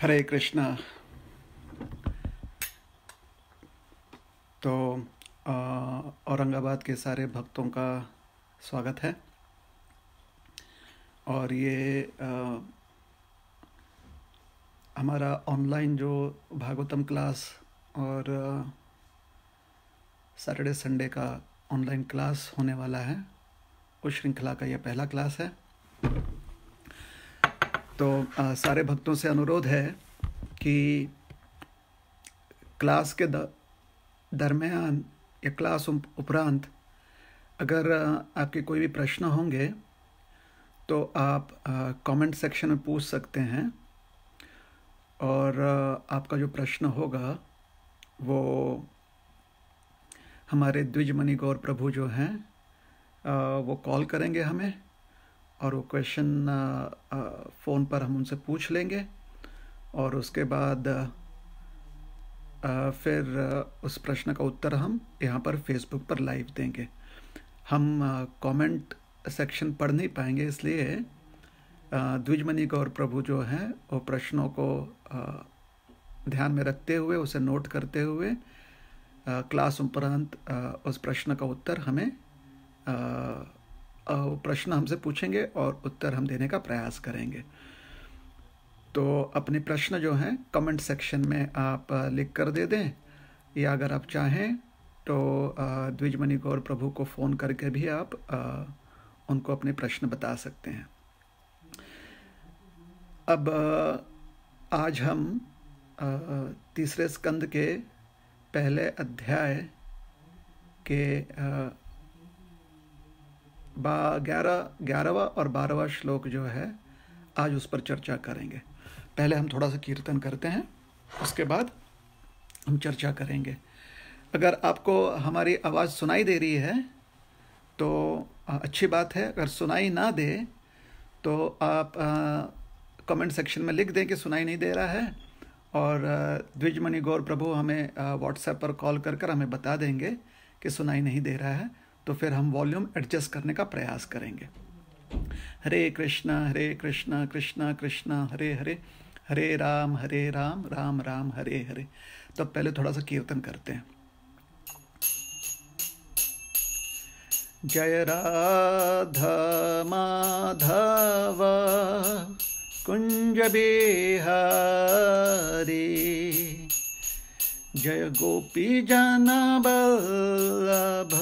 हरे कृष्णा तो औरंगाबाद के सारे भक्तों का स्वागत है और ये आ, हमारा ऑनलाइन जो भागवतम क्लास और सैटरडे संडे का ऑनलाइन क्लास होने वाला है उस श्रृंखला का यह पहला क्लास है तो आ, सारे भक्तों से अनुरोध है कि क्लास के दरमियान या क्लास उपरांत अगर आपके कोई भी प्रश्न होंगे तो आप कमेंट सेक्शन में पूछ सकते हैं और आपका जो प्रश्न होगा वो हमारे द्विजमणि गौर प्रभु जो हैं वो कॉल करेंगे हमें और वो क्वेश्चन फ़ोन पर हम उनसे पूछ लेंगे और उसके बाद फिर उस प्रश्न का उत्तर हम यहाँ पर फेसबुक पर लाइव देंगे हम कमेंट सेक्शन पढ़ नहीं पाएंगे इसलिए द्विजमणि गौर प्रभु जो हैं वो प्रश्नों को ध्यान में रखते हुए उसे नोट करते हुए क्लास उपरांत उस प्रश्न का उत्तर हमें प्रश्न हमसे पूछेंगे और उत्तर हम देने का प्रयास करेंगे तो अपने प्रश्न जो हैं कमेंट सेक्शन में आप लिख कर दे दें या अगर आप चाहें तो द्विजमणि गौर प्रभु को फ़ोन करके भी आप उनको अपने प्रश्न बता सकते हैं अब आज हम तीसरे स्कंद के पहले अध्याय के ग्यारह ग्यारहवा और बारहवा श्लोक जो है आज उस पर चर्चा करेंगे पहले हम थोड़ा सा कीर्तन करते हैं उसके बाद हम चर्चा करेंगे अगर आपको हमारी आवाज़ सुनाई दे रही है तो अच्छी बात है अगर सुनाई ना दे तो आप कमेंट सेक्शन में लिख दें कि सुनाई नहीं दे रहा है और द्विजमणि गौर प्रभु हमें व्हाट्सएप पर कॉल कर कर हमें बता देंगे कि सुनाई नहीं दे रहा है तो फिर हम वॉल्यूम एडजस्ट करने का प्रयास करेंगे हरे कृष्णा हरे कृष्णा कृष्णा कृष्णा हरे हरे हरे राम हरे राम राम राम हरे हरे तो पहले थोड़ा सा कीर्तन करते हैं जय राधा माधव बिहारी जय गोपी जनबल्लभ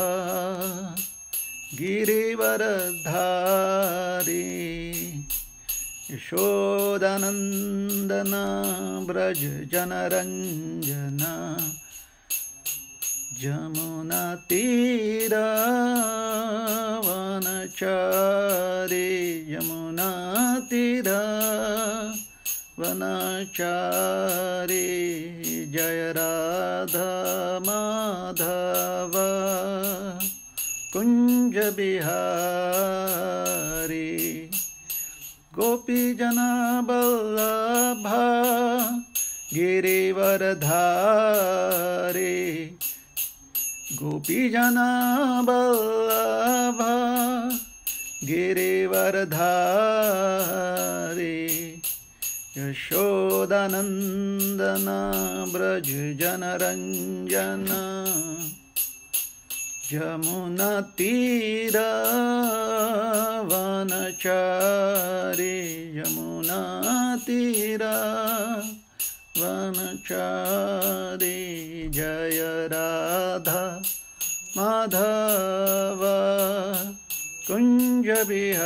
गिरिवरधारी यशोदनन्दना ब्रज जनरञ्जना यमुनातीरावनचारे यमुनातीरा वनाचारे जय राधा माधव कुञ्ज बिहारी जना गिरिवरधारे गोपीजनावल्लभा गिरिवरधारे यशोदनन्दना व्रजनरञ्जना यमुनातीरावनचारि यमुनातीरा वनचारि जय राधा माधव कुञ्जविहारी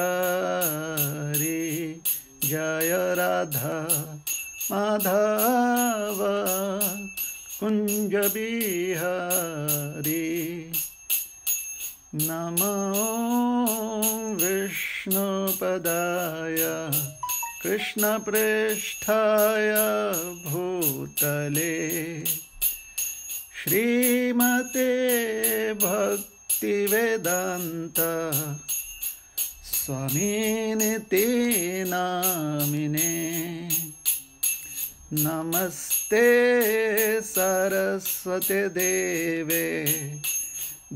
जय राधा माधव कुंज बिहारी नमो विष्णुपदाय कृष्णप्रेष्ठाय भूतले श्रीमते भक्तिवेदान्त स्वामीने ते नामिने नमस्ते सरस्वते देवे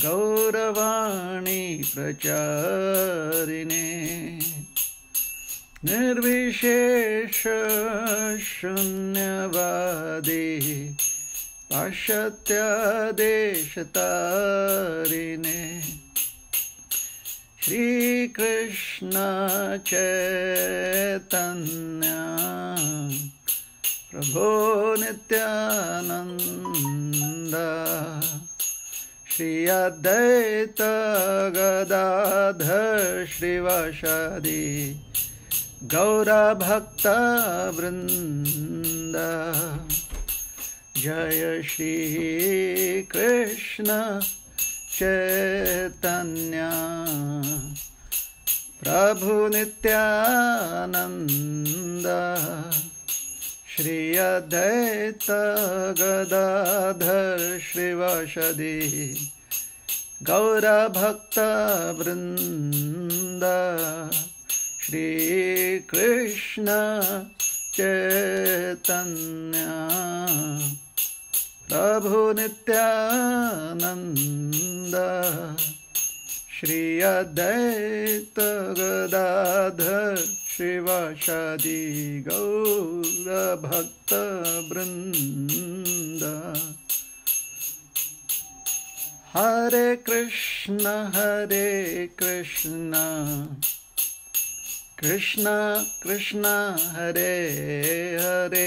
गौरवाणी प्रचारिणे निर्विशेष शून्यवादी पाश्चात्यादेशतारिणे श्रीकृष्ण चैतन्य प्रभो नित्यानन्द श्री अद्वैत गदाधर श्रीवशदि गौरभक्तवृन्द जय श्रीकृष्ण चैतन्या प्रभुनित्यानन्द श्री अद्वैत गदाधर श्रीवशदि गौरभक्तवृन्द श्रीकृष्ण चैतन्या प्रभुनित्यानन्द श्रि अदैतगदाधिवशदि गौरभक्तवृन्द हरे कृष्ण हरे कृष्ण कृष्ण कृष्ण हरे हरे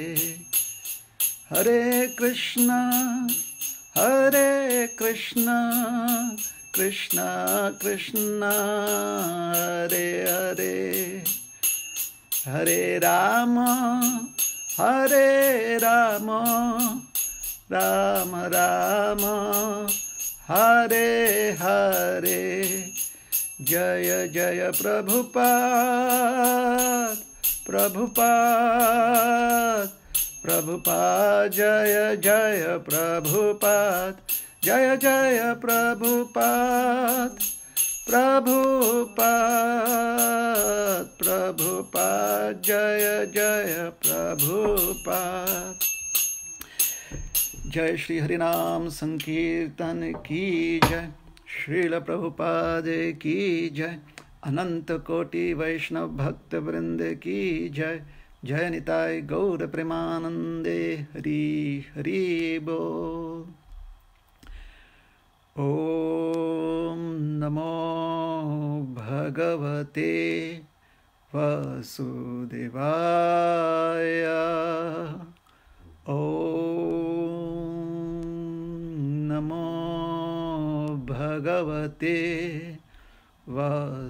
हरे कृष्णा हरे कृष्णा कृष्णा कृष्णा हरे हरे हरे राम हरे राम राम राम हरे हरे जय जय प्रभुपाद प्रभुपाद प्रभुपाद जय जय प्रभुपाद जय जय प्रभुपाद प्रभुपाद प्रभुपाद जय जय प्रभुपाद जय श्री हरिनाम संकीर्तन की जय श्रील प्रभुपाद की जय अनंत कोटि वैष्णव भक्त वृंद की जय जय निताय गौर प्रेमानंदे हरि हरि बो ओम नमो भगवते वासुदेवाय ओम नमो भगवते वासुदेवाय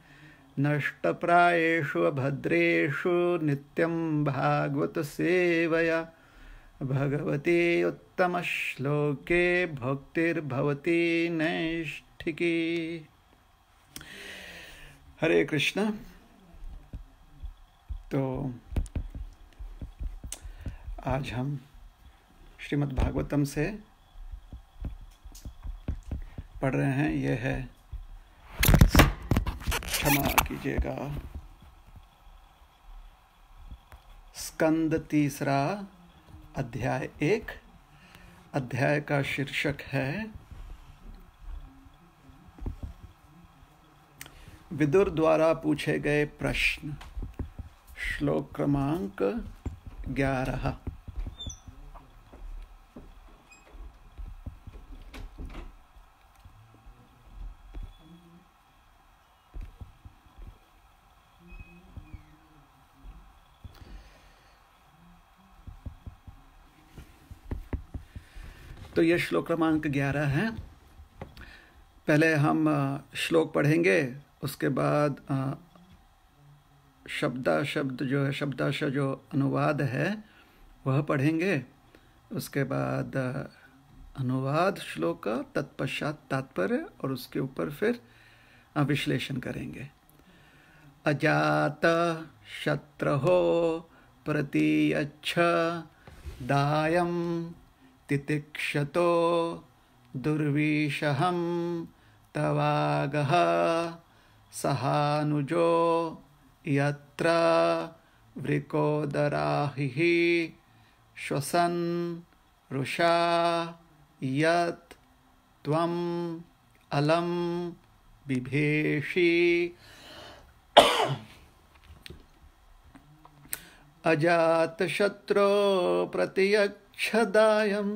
नष्टप्रायेषु अभद्रेषु नित्यं सेवया भगवती उत्तमश्लोके भक्तिर्भवती नैष्ठिकी हरे कृष्ण तो आज हम श्रीमद् भागवतम से पढ़ रहे हैं यह है क्षमा कीजिएगा स्कंद तीसरा अध्याय एक अध्याय का शीर्षक है विदुर द्वारा पूछे गए प्रश्न श्लोक क्रमांक ग्यारह तो ये श्लोक क्रमांक ग्यारह है पहले हम श्लोक पढ़ेंगे उसके बाद शब्दा शब्द जो है शब्दाश जो अनुवाद है वह पढ़ेंगे उसके बाद अनुवाद श्लोक का तत्पश्चात तात्पर्य और उसके ऊपर फिर विश्लेषण करेंगे अजात प्रति अच्छा दायम तितिक्षतो दुर्वीशहम तवागः सहानुजो यत्र वृकोदराहिः श्वसन रुषा यत् त्वम् अलं बिभेषि अजातशत्रो प्रतियक् क्षदायं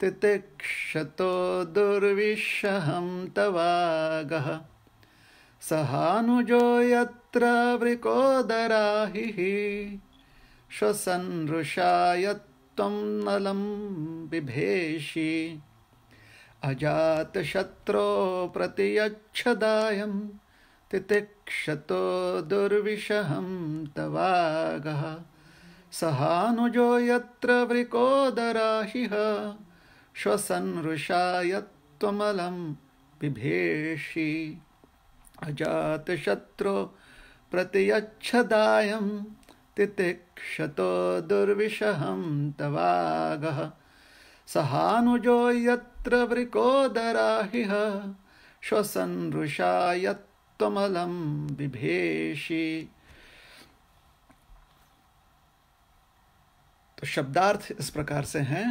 तितिक्षतो दुर्विषहं तवागः सहानुजो यत्र वृकोदराहिः श्वसन्नृषाय त्वं नलं बिभेषि अजातशत्रो प्रतियच्छदायं तितिक्षतो दुर्विषहं तवागः सहानुजो यत्र वृकोदराहिः श्वसन्मृषाय त्वमलं बिभेषि अजातशत्रो प्रतियच्छदायं तितिक्षतो दुर्विषहं तवागः सहानुजो यत्र वृकोदराहिः श्वसन्मृषाय त्वमलं बिभेषि तो शब्दार्थ इस प्रकार से हैं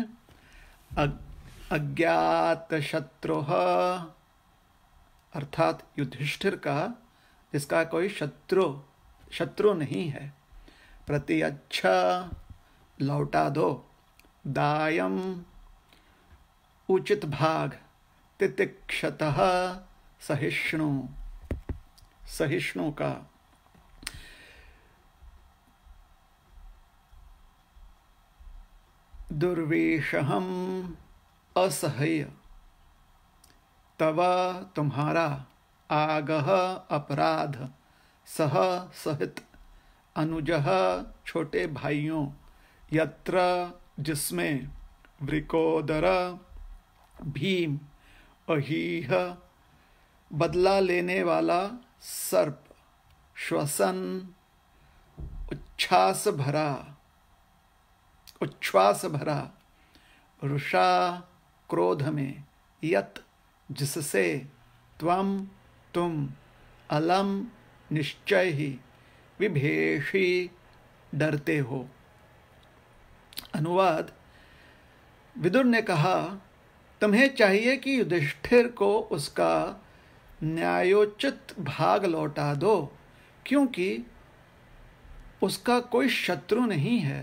अज्ञात शत्रुह अर्थात युधिष्ठिर का जिसका कोई शत्रु शत्रु नहीं है प्रति अच्छा लौटा दो दायम उचित भाग तितिक्षत सहिष्णु सहिष्णु का दुर्वेशहम असह्य तव तुम्हारा आगह अपराध सह सहित अनुजह छोटे भाइयों यत्र जिसमें वृकोदर भीम अहीह बदला लेने वाला सर्प श्वसन उच्छास भरा उच्छ्वास भरा रुषा क्रोध में यत जिससे त्वम तुम अलम निश्चय ही विभेषी डरते हो अनुवाद विदुर ने कहा तुम्हें चाहिए कि युधिष्ठिर को उसका न्यायोचित भाग लौटा दो क्योंकि उसका कोई शत्रु नहीं है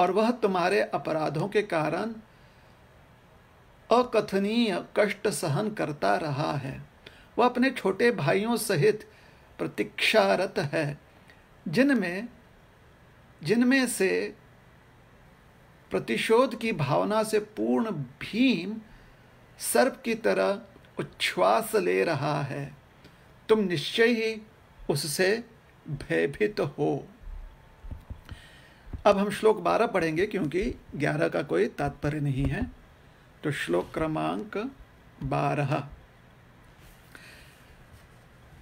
और वह तुम्हारे अपराधों के कारण अकथनीय कष्ट सहन करता रहा है वह अपने छोटे भाइयों सहित प्रतीक्षारत है जिनमें जिनमें से प्रतिशोध की भावना से पूर्ण भीम सर्प की तरह उच्छ्वास ले रहा है तुम निश्चय ही उससे भयभीत हो अब हम श्लोक बारह पढ़ेंगे क्योंकि ग्यारह का कोई तात्पर्य नहीं है तो श्लोक क्रमांक बारह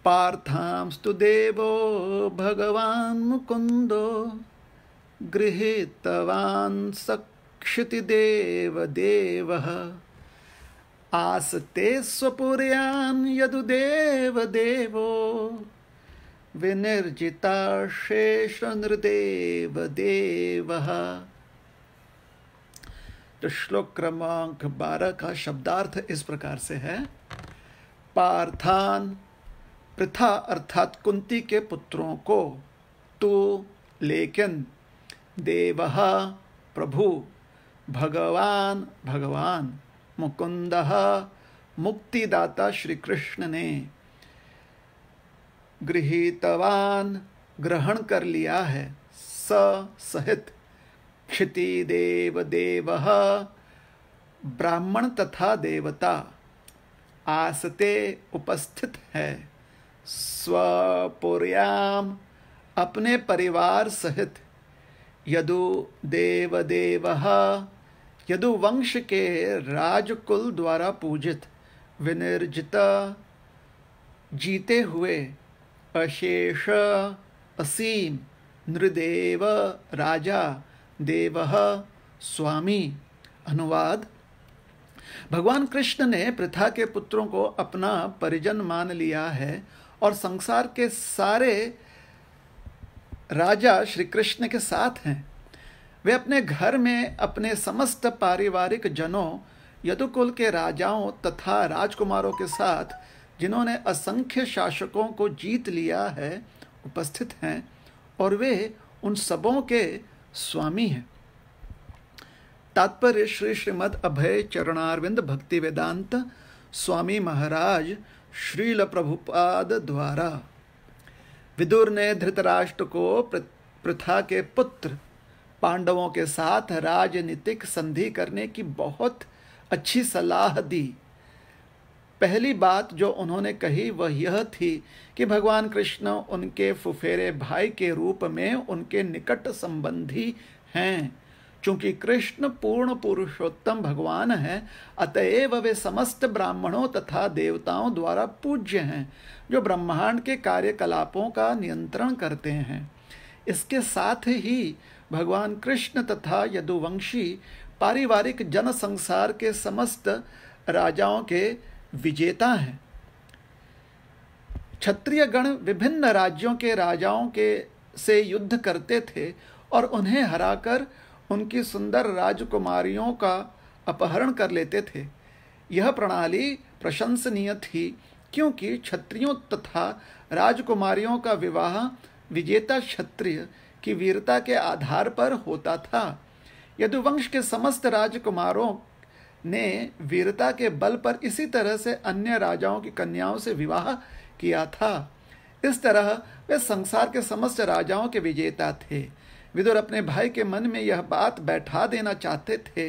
पार्थांस्तु देवो भगवान मुकुंदो गृहीतवान सक्षितिदेव देव आसते स्वपुर्यान यदुदेव देवो विनिर्जिता नृदेव देव तो श्लोक क्रमांक बारह का शब्दार्थ इस प्रकार से है पार्थान प्रथा अर्थात कुंती के पुत्रों को तो लेकिन देव प्रभु भगवान भगवान मुकुंद मुक्तिदाता श्री कृष्ण ने गृहीतवान ग्रहण कर लिया है स सहित क्षिति देव देव ब्राह्मण तथा देवता आसते उपस्थित है स्वपुर्याम अपने परिवार सहित यदु देव देव यदु वंश के राजकुल द्वारा पूजित विनिर्जित जीते हुए अशेष असीम नृदेव राजा देव स्वामी अनुवाद भगवान कृष्ण ने प्रथा के पुत्रों को अपना परिजन मान लिया है और संसार के सारे राजा श्री कृष्ण के साथ हैं वे अपने घर में अपने समस्त पारिवारिक जनों यदुकुल के राजाओं तथा राजकुमारों के साथ जिन्होंने असंख्य शासकों को जीत लिया है उपस्थित हैं और वे उन सबों के स्वामी हैं तात्पर्य श्री श्रीमद अभय चरणारविंद भक्ति वेदांत स्वामी महाराज श्रील प्रभुपाद द्वारा विदुर ने धृतराष्ट्र को प्रथा के पुत्र पांडवों के साथ राजनीतिक संधि करने की बहुत अच्छी सलाह दी पहली बात जो उन्होंने कही वह यह थी कि भगवान कृष्ण उनके फुफेरे भाई के रूप में उनके निकट संबंधी हैं चूंकि कृष्ण पूर्ण पुरुषोत्तम भगवान हैं अतएव वे समस्त ब्राह्मणों तथा देवताओं द्वारा पूज्य हैं जो ब्रह्मांड के कार्यकलापों का नियंत्रण करते हैं इसके साथ ही भगवान कृष्ण तथा यदुवंशी पारिवारिक जन संसार के समस्त राजाओं के विजेता हैं क्षत्रिय गण विभिन्न राज्यों के राजाओं के से युद्ध करते थे और उन्हें हराकर उनकी सुंदर राजकुमारियों का अपहरण कर लेते थे यह प्रणाली प्रशंसनीय थी क्योंकि क्षत्रियों तथा राजकुमारियों का विवाह विजेता क्षत्रिय की वीरता के आधार पर होता था यदुवंश के समस्त राजकुमारों ने वीरता के बल पर इसी तरह से अन्य राजाओं की कन्याओं से विवाह किया था इस तरह वे संसार के समस्त राजाओं के विजेता थे विदुर अपने भाई के मन में यह बात बैठा देना चाहते थे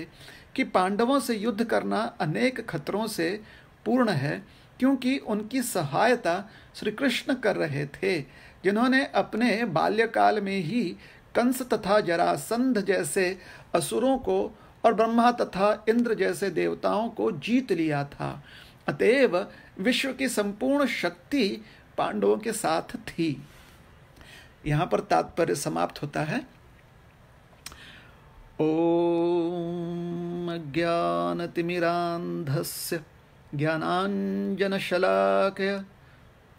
कि पांडवों से युद्ध करना अनेक खतरों से पूर्ण है क्योंकि उनकी सहायता श्री कृष्ण कर रहे थे जिन्होंने अपने बाल्यकाल में ही कंस तथा जरासंध जैसे असुरों को और ब्रह्मा तथा इंद्र जैसे देवताओं को जीत लिया था अतएव विश्व की संपूर्ण शक्ति पांडवों के साथ थी यहाँ पर तात्पर्य समाप्त होता है ओम ज्ञानतिमिरांधस्य ज्ञानाञ्जनशलाकय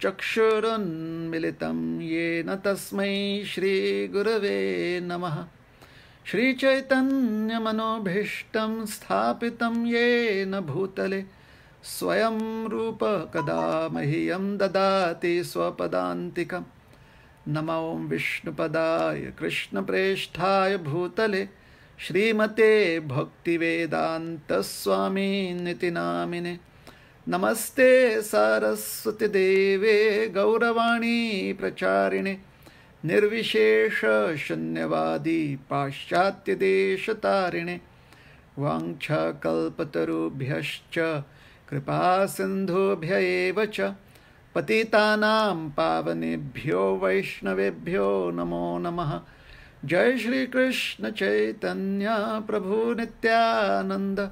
चक्षुरुन्मिलितं येन तस्मै श्रीगुरवे नमः श्रीचैतन्यमनोभीष्टं स्थापितं येन भूतले स्वयं रूप कदा मह्यं ददाति स्वपदान्तिकं नमो विष्णुपदाय कृष्णप्रेष्ठाय भूतले श्रीमते भक्तिवेदान्तस्वामीनिति नामिने नमस्ते सारस्वतीदेवे गौरवाणी प्रचारिणे निर्विशेष शून्यवादी पाश्चात्य देश तारिणे वांछा कृपा सिंधुभ्य च पतितानां पावनेभ्यो वैष्णवेभ्यो नमो नमः जय श्री कृष्ण चैतन्य प्रभु नित्यानंद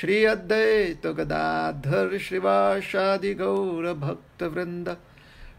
श्री अद्वैत गदाधर श्रीवासादि गौर भक्त वृंद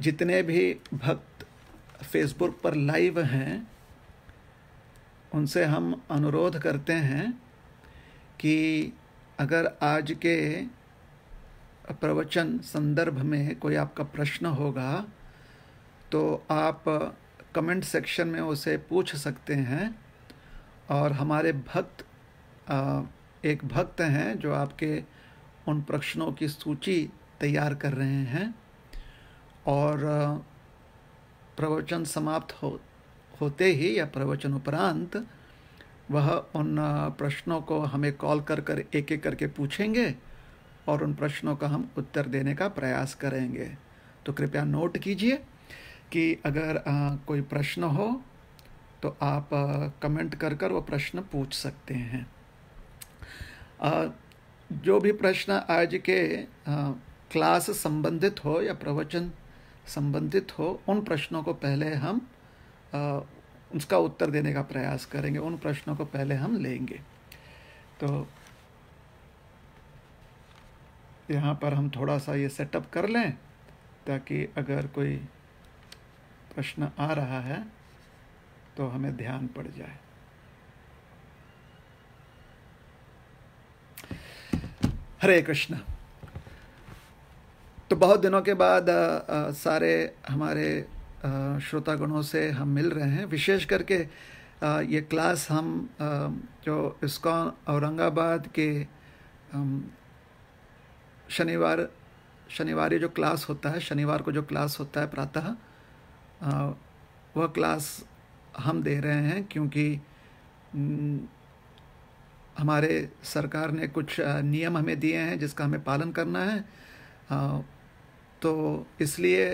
जितने भी भक्त फेसबुक पर लाइव हैं उनसे हम अनुरोध करते हैं कि अगर आज के प्रवचन संदर्भ में कोई आपका प्रश्न होगा तो आप कमेंट सेक्शन में उसे पूछ सकते हैं और हमारे भक्त एक भक्त हैं जो आपके उन प्रश्नों की सूची तैयार कर रहे हैं और प्रवचन समाप्त हो होते ही या प्रवचन उपरांत वह उन प्रश्नों को हमें कॉल कर कर एक एक करके पूछेंगे और उन प्रश्नों का हम उत्तर देने का प्रयास करेंगे तो कृपया नोट कीजिए कि अगर आ, कोई प्रश्न हो तो आप आ, कमेंट कर कर वो प्रश्न पूछ सकते हैं आ, जो भी प्रश्न आज के क्लास संबंधित हो या प्रवचन संबंधित हो उन प्रश्नों को पहले हम आ, उसका उत्तर देने का प्रयास करेंगे उन प्रश्नों को पहले हम लेंगे तो यहाँ पर हम थोड़ा सा ये सेटअप कर लें ताकि अगर कोई प्रश्न आ रहा है तो हमें ध्यान पड़ जाए हरे कृष्णा तो बहुत दिनों के बाद आ, आ, सारे हमारे श्रोतागणों से हम मिल रहे हैं विशेष करके आ, ये क्लास हम आ, जो इस्कॉन औरंगाबाद के शनिवार शनिवार जो क्लास होता है शनिवार को जो क्लास होता है प्रातः वह क्लास हम दे रहे हैं क्योंकि हमारे सरकार ने कुछ नियम हमें दिए हैं जिसका हमें पालन करना है तो इसलिए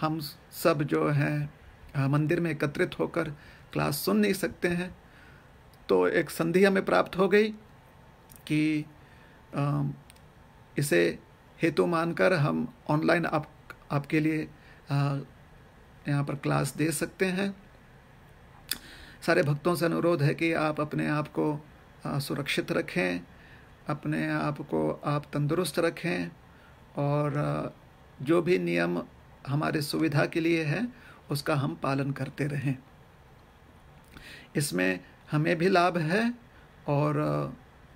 हम सब जो हैं मंदिर में एकत्रित होकर क्लास सुन नहीं सकते हैं तो एक संधि हमें प्राप्त हो गई कि इसे हेतु मानकर हम ऑनलाइन आप आपके लिए यहाँ पर क्लास दे सकते हैं सारे भक्तों से अनुरोध है कि आप अपने आप को सुरक्षित रखें अपने आप को आप तंदुरुस्त रखें और जो भी नियम हमारे सुविधा के लिए है उसका हम पालन करते रहें इसमें हमें भी लाभ है और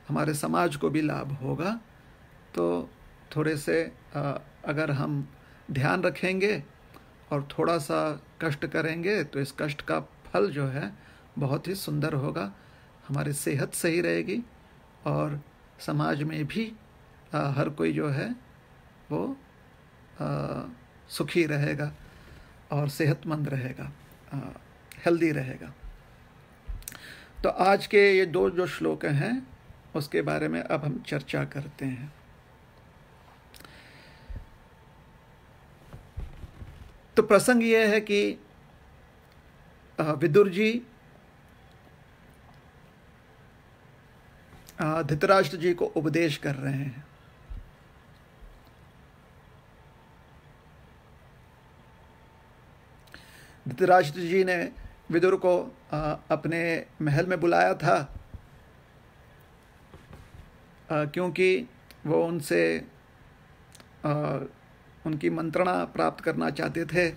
हमारे समाज को भी लाभ होगा तो थोड़े से अगर हम ध्यान रखेंगे और थोड़ा सा कष्ट करेंगे तो इस कष्ट का फल जो है बहुत ही सुंदर होगा हमारी सेहत सही रहेगी और समाज में भी हर कोई जो है वो सुखी रहेगा और सेहतमंद रहेगा हेल्दी रहेगा तो आज के ये दो जो श्लोक हैं उसके बारे में अब हम चर्चा करते हैं तो प्रसंग ये है कि विदुर जी धृतराष्ट्र जी को उपदेश कर रहे हैं धृतराष्ट्र जी ने विदुर को अपने महल में बुलाया था क्योंकि वो उनसे उनकी मंत्रणा प्राप्त करना चाहते थे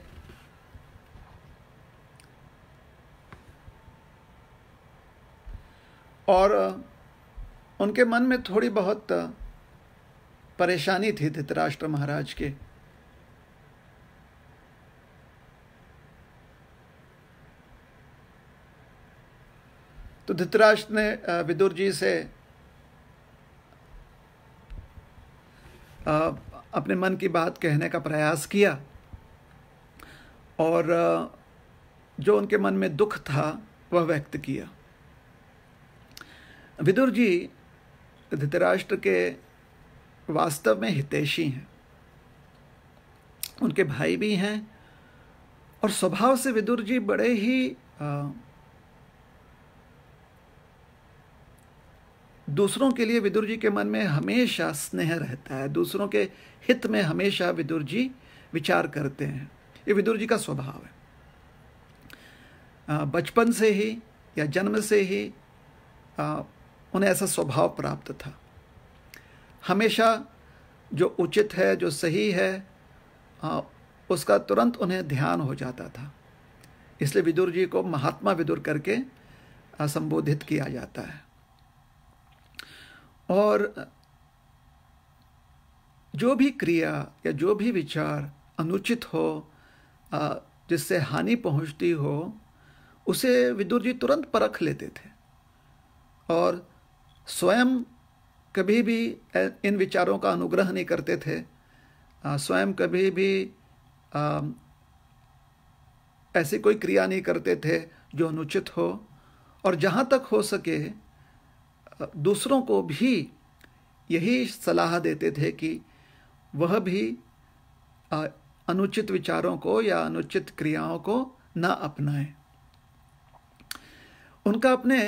और उनके मन में थोड़ी बहुत परेशानी थी धृतराष्ट्र महाराज के तो धृतराष्ट्र ने विदुर जी से अपने मन की बात कहने का प्रयास किया और जो उनके मन में दुख था वह व्यक्त किया विदुर जी धृतराष्ट्र के वास्तव में हितेशी हैं उनके भाई भी हैं और स्वभाव से विदुर जी बड़े ही दूसरों के लिए विदुर जी के मन में हमेशा स्नेह रहता है दूसरों के हित में हमेशा विदुर जी विचार करते हैं ये विदुर जी का स्वभाव है बचपन से ही या जन्म से ही उन्हें ऐसा स्वभाव प्राप्त था हमेशा जो उचित है जो सही है उसका तुरंत उन्हें ध्यान हो जाता था इसलिए विदुर जी को महात्मा विदुर करके संबोधित किया जाता है और जो भी क्रिया या जो भी विचार अनुचित हो जिससे हानि पहुंचती हो उसे विदुर जी तुरंत परख लेते थे और स्वयं कभी भी इन विचारों का अनुग्रह नहीं करते थे स्वयं कभी भी आ, ऐसी कोई क्रिया नहीं करते थे जो अनुचित हो और जहाँ तक हो सके दूसरों को भी यही सलाह देते थे कि वह भी अनुचित विचारों को या अनुचित क्रियाओं को ना अपनाएं उनका अपने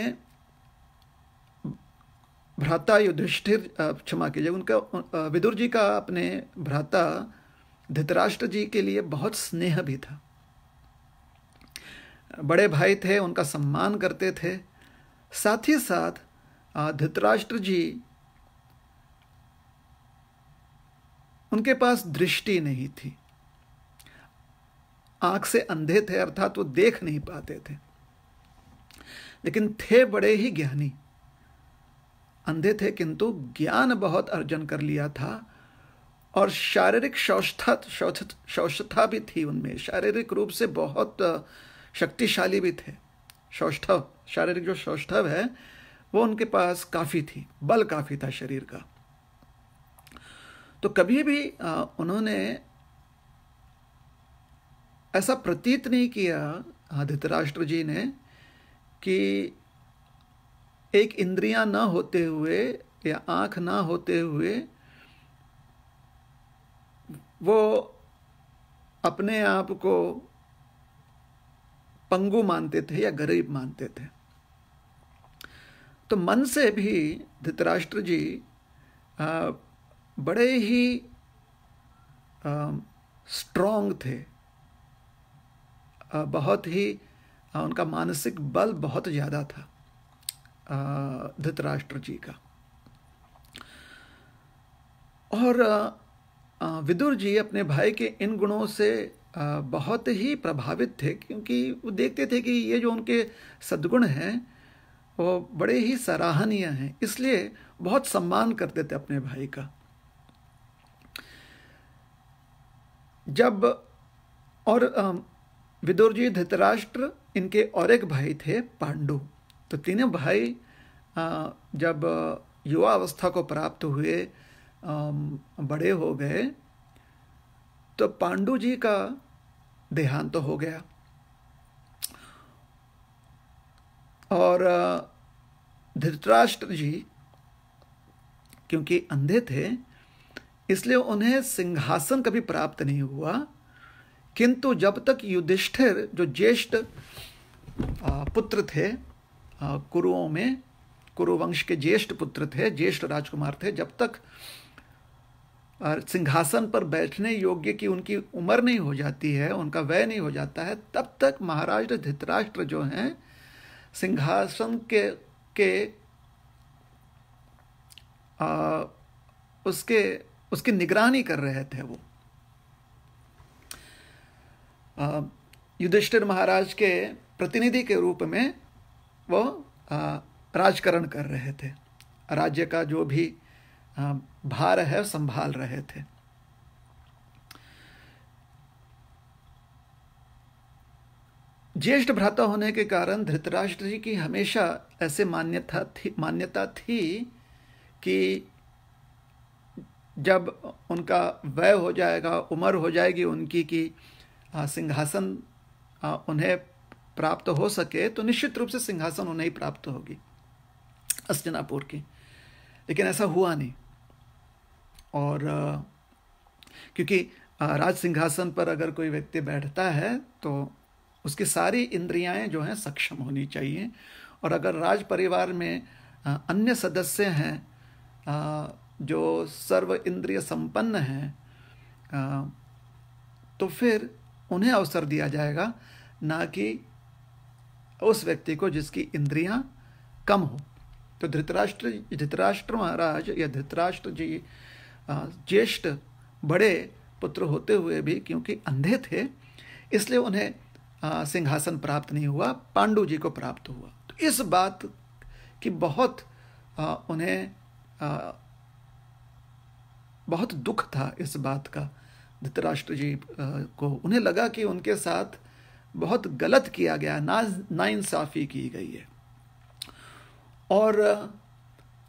भ्राता युधिष्ठिर क्षमा कीजिए उनका विदुर जी का अपने भ्राता धृतराष्ट्र जी के लिए बहुत स्नेह भी था बड़े भाई थे उनका सम्मान करते थे साथ ही साथ धृतराष्ट्र जी उनके पास दृष्टि नहीं थी आंख से अंधे थे अर्थात वो देख नहीं पाते थे लेकिन थे बड़े ही ज्ञानी अंधे थे किंतु ज्ञान बहुत अर्जन कर लिया था और शारीरिक शौचता शौष्ठता भी थी उनमें शारीरिक रूप से बहुत शक्तिशाली भी थे शौष्ठव शारीरिक जो शौष्ठव है वो उनके पास काफ़ी थी बल काफ़ी था शरीर का तो कभी भी उन्होंने ऐसा प्रतीत नहीं किया धृतराष्ट्र जी ने कि एक इंद्रिया ना होते हुए या आंख ना होते हुए वो अपने आप को पंगु मानते थे या गरीब मानते थे तो मन से भी धृतराष्ट्र जी बड़े ही स्ट्रोंग थे बहुत ही उनका मानसिक बल बहुत ज़्यादा था धृतराष्ट्र जी का और विदुर जी अपने भाई के इन गुणों से बहुत ही प्रभावित थे क्योंकि वो देखते थे कि ये जो उनके सद्गुण हैं वो बड़े ही सराहनीय हैं इसलिए बहुत सम्मान करते थे अपने भाई का जब और विदुर जी धृतराष्ट्र इनके और एक भाई थे पांडु तो तीनों भाई जब युवा अवस्था को प्राप्त हुए बड़े हो गए तो पांडु जी का देहांत तो हो गया और धृतराष्ट्र जी क्योंकि अंधे थे इसलिए उन्हें सिंहासन कभी प्राप्त नहीं हुआ किंतु जब तक युधिष्ठिर जो ज्येष्ठ पुत्र थे कुरुओं में कुरुवंश के ज्येष्ठ पुत्र थे ज्येष्ठ राजकुमार थे जब तक सिंहासन पर बैठने योग्य की उनकी उम्र नहीं हो जाती है उनका व्यय नहीं हो जाता है तब तक महाराज धृतराष्ट्र जो हैं सिंहासन के के आ, उसके उसकी निगरानी कर रहे थे वो युधिष्ठिर महाराज के प्रतिनिधि के रूप में वो राजकरण कर रहे थे राज्य का जो भी भार है संभाल रहे थे ज्येष्ठ भ्राता होने के कारण धृतराष्ट्र जी की हमेशा ऐसे मान्यता थी मान्यता थी कि जब उनका वय हो जाएगा उम्र हो जाएगी उनकी कि सिंहासन उन्हें प्राप्त हो सके तो निश्चित रूप से सिंहासन उन्हें ही प्राप्त होगी अस्तिनापुर की लेकिन ऐसा हुआ नहीं और क्योंकि राज सिंहासन पर अगर कोई व्यक्ति बैठता है तो उसकी सारी इंद्रियाएं जो हैं सक्षम होनी चाहिए और अगर राज परिवार में अन्य सदस्य हैं जो सर्व इंद्रिय संपन्न हैं तो फिर उन्हें अवसर दिया जाएगा ना कि उस व्यक्ति को जिसकी इंद्रियां कम हो तो धृतराष्ट्र धृतराष्ट्र महाराज या धृतराष्ट्र जी ज्येष्ठ बड़े पुत्र होते हुए भी क्योंकि अंधे थे इसलिए उन्हें सिंहासन प्राप्त नहीं हुआ पांडु जी को प्राप्त हुआ तो इस बात की बहुत आ, उन्हें आ, बहुत दुख था इस बात का धृतराष्ट्र जी आ, को उन्हें लगा कि उनके साथ बहुत गलत किया गया ना नाइंसाफ़ी की गई है और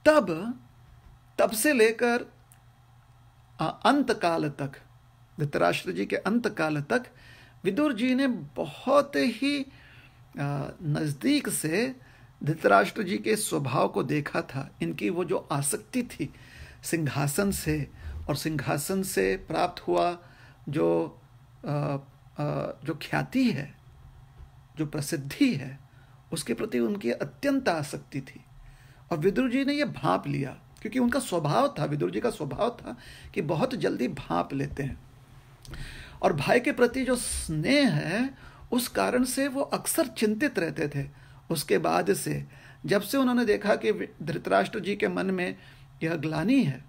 तब तब से लेकर अंतकाल तक धृतराष्ट्र जी के अंतकाल तक विदुर जी ने बहुत ही नज़दीक से धृतराष्ट्र जी के स्वभाव को देखा था इनकी वो जो आसक्ति थी सिंहासन से और सिंहासन से प्राप्त हुआ जो आ, आ, जो ख्याति है जो प्रसिद्धि है उसके प्रति उनकी अत्यंत आसक्ति थी और विदुर जी ने यह भाप लिया क्योंकि उनका स्वभाव था विदुर जी का स्वभाव था कि बहुत जल्दी भाप लेते हैं और भाई के प्रति जो स्नेह है उस कारण से वो अक्सर चिंतित रहते थे उसके बाद से जब से उन्होंने देखा कि धृतराष्ट्र जी के मन में यह ग्लानी है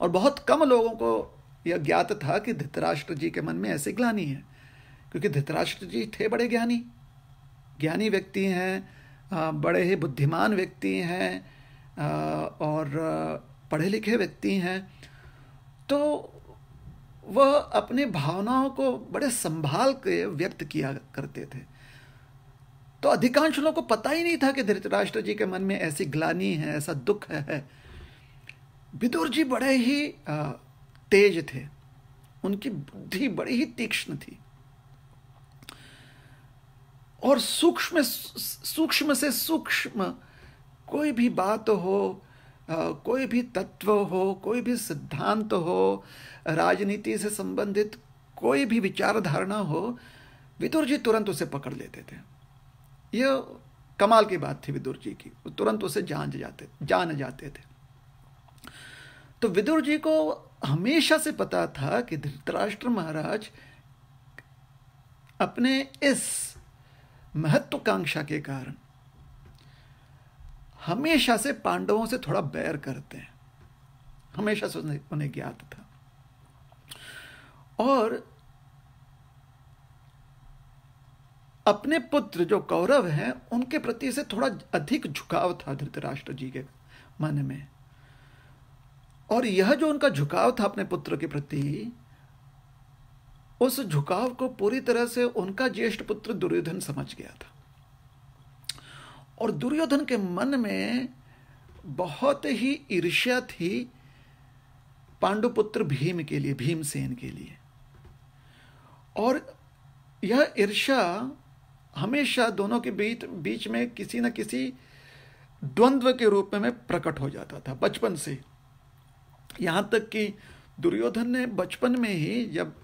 और बहुत कम लोगों को यह ज्ञात था कि धृतराष्ट्र जी के मन में ऐसी ग्लानी है क्योंकि धृतराष्ट्र जी थे बड़े ज्ञानी ज्ञानी व्यक्ति हैं बड़े ही बुद्धिमान व्यक्ति हैं और पढ़े लिखे व्यक्ति हैं तो वह अपनी भावनाओं को बड़े संभाल के व्यक्त किया करते थे तो अधिकांश लोगों को पता ही नहीं था कि धृतराष्ट्र जी के मन में ऐसी ग्लानी है ऐसा दुख है विदुर जी बड़े ही तेज थे उनकी बुद्धि बड़ी ही तीक्ष्ण थी और सूक्ष्म सूक्ष्म से सूक्ष्म कोई भी बात हो कोई भी तत्व हो कोई भी सिद्धांत हो राजनीति से संबंधित कोई भी विचारधारणा हो विदुर जी तुरंत उसे पकड़ लेते थे यह कमाल की बात थी विदुर जी की तुरंत उसे जान जाते जान जाते थे तो विदुर जी को हमेशा से पता था कि धृतराष्ट्र महाराज अपने इस महत्वाकांक्षा के कारण हमेशा से पांडवों से थोड़ा बैर करते हैं हमेशा से उन्हें ज्ञात था और अपने पुत्र जो कौरव हैं उनके प्रति से थोड़ा अधिक झुकाव था धृतराष्ट्र जी के मन में और यह जो उनका झुकाव था अपने पुत्र के प्रति उस झुकाव को पूरी तरह से उनका ज्येष्ठ पुत्र दुर्योधन समझ गया था और दुर्योधन के मन में बहुत ही ईर्ष्या थी पांडुपुत्र भीम के लिए भीमसेन के लिए और यह ईर्षा हमेशा दोनों के बीच बीच में किसी न किसी द्वंद्व के रूप में प्रकट हो जाता था बचपन से यहाँ तक कि दुर्योधन ने बचपन में ही जब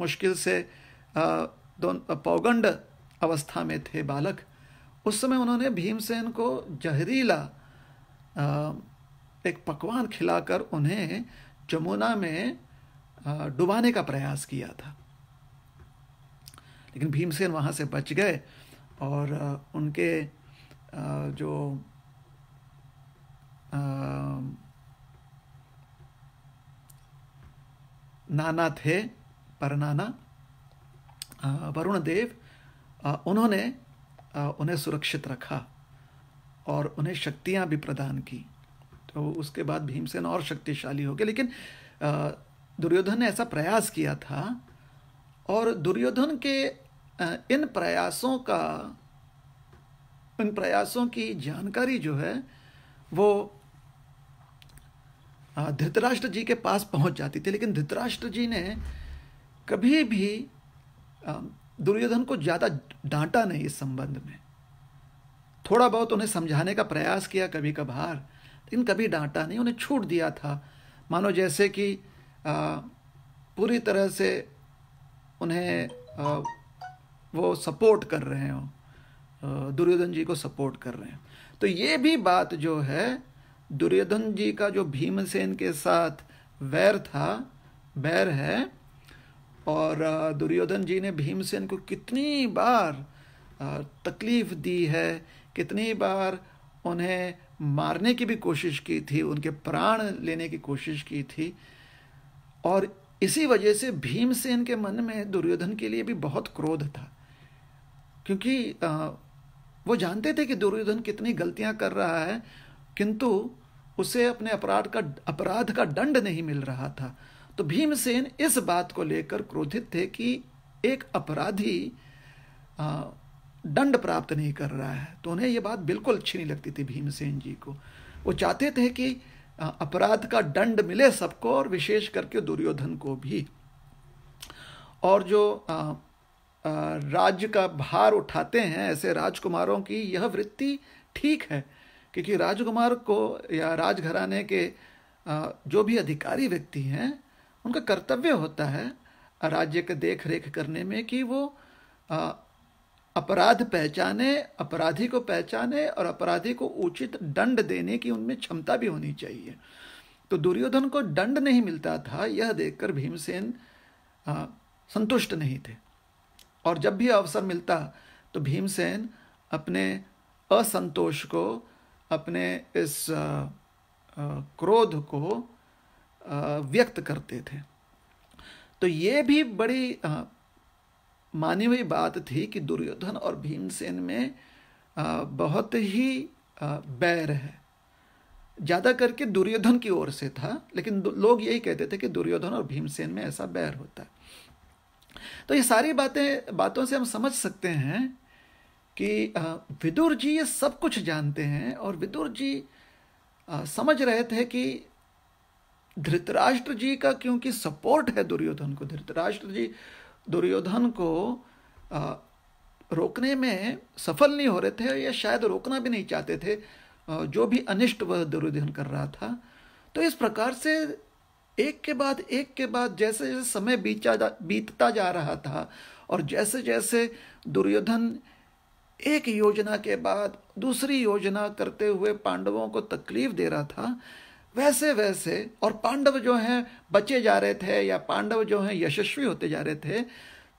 मुश्किल से पौगंड अवस्था में थे बालक उस समय उन्होंने भीमसेन को जहरीला एक पकवान खिलाकर उन्हें जमुना में डुबाने का प्रयास किया था लेकिन भीमसेन वहाँ से बच गए और उनके जो नाना थे पर नाना वरुण देव उन्होंने उन्हें सुरक्षित रखा और उन्हें शक्तियाँ भी प्रदान की तो उसके बाद भीमसेन और शक्तिशाली हो गए लेकिन दुर्योधन ने ऐसा प्रयास किया था और दुर्योधन के इन प्रयासों का इन प्रयासों की जानकारी जो है वो धृतराष्ट्र जी के पास पहुंच जाती थी लेकिन धृतराष्ट्र जी ने कभी भी दुर्योधन को ज़्यादा डांटा नहीं इस संबंध में थोड़ा बहुत उन्हें समझाने का प्रयास किया कभी कभार लेकिन कभी डांटा नहीं उन्हें छूट दिया था मानो जैसे कि पूरी तरह से उन्हें वो सपोर्ट कर रहे हो दुर्योधन जी को सपोर्ट कर रहे हैं तो ये भी बात जो है दुर्योधन जी का जो भीमसेन के साथ वैर था वैर है और दुर्योधन जी ने भीमसेन को कितनी बार तकलीफ दी है कितनी बार उन्हें मारने की भी कोशिश की थी उनके प्राण लेने की कोशिश की थी और इसी वजह से भीमसेन के मन में दुर्योधन के लिए भी बहुत क्रोध था क्योंकि वो जानते थे कि दुर्योधन कितनी गलतियां कर रहा है किंतु उसे अपने अपराध का अपराध का दंड नहीं मिल रहा था तो भीमसेन इस बात को लेकर क्रोधित थे कि एक अपराधी दंड प्राप्त नहीं कर रहा है तो उन्हें यह बात बिल्कुल अच्छी नहीं लगती थी भीमसेन जी को वो चाहते थे कि अपराध का दंड मिले सबको और विशेष करके दुर्योधन को भी और जो राज्य का भार उठाते हैं ऐसे राजकुमारों की यह वृत्ति ठीक है क्योंकि राजकुमार को या राजघराने के जो भी अधिकारी व्यक्ति हैं उनका कर्तव्य होता है राज्य के देख रेख करने में कि वो अपराध पहचाने अपराधी को पहचाने और अपराधी को उचित दंड देने की उनमें क्षमता भी होनी चाहिए तो दुर्योधन को दंड नहीं मिलता था यह देखकर भीमसेन संतुष्ट नहीं थे और जब भी अवसर मिलता तो भीमसेन अपने असंतोष को अपने इस क्रोध को व्यक्त करते थे तो ये भी बड़ी मानी हुई बात थी कि दुर्योधन और भीमसेन में बहुत ही बैर है ज़्यादा करके दुर्योधन की ओर से था लेकिन लोग यही कहते थे कि दुर्योधन और भीमसेन में ऐसा बैर होता है तो ये सारी बातें बातों से हम समझ सकते हैं कि विदुर जी ये सब कुछ जानते हैं और विदुर जी समझ रहे थे कि धृतराष्ट्र जी का क्योंकि सपोर्ट है दुर्योधन को धृतराष्ट्र जी दुर्योधन को रोकने में सफल नहीं हो रहे थे या शायद रोकना भी नहीं चाहते थे जो भी अनिष्ट वह दुर्योधन कर रहा था तो इस प्रकार से एक के बाद एक के बाद जैसे जैसे समय बीता जा बीतता जा रहा था और जैसे जैसे दुर्योधन एक योजना के बाद दूसरी योजना करते हुए पांडवों को तकलीफ दे रहा था वैसे वैसे और पांडव जो हैं बचे जा रहे थे या पांडव जो हैं यशस्वी होते जा रहे थे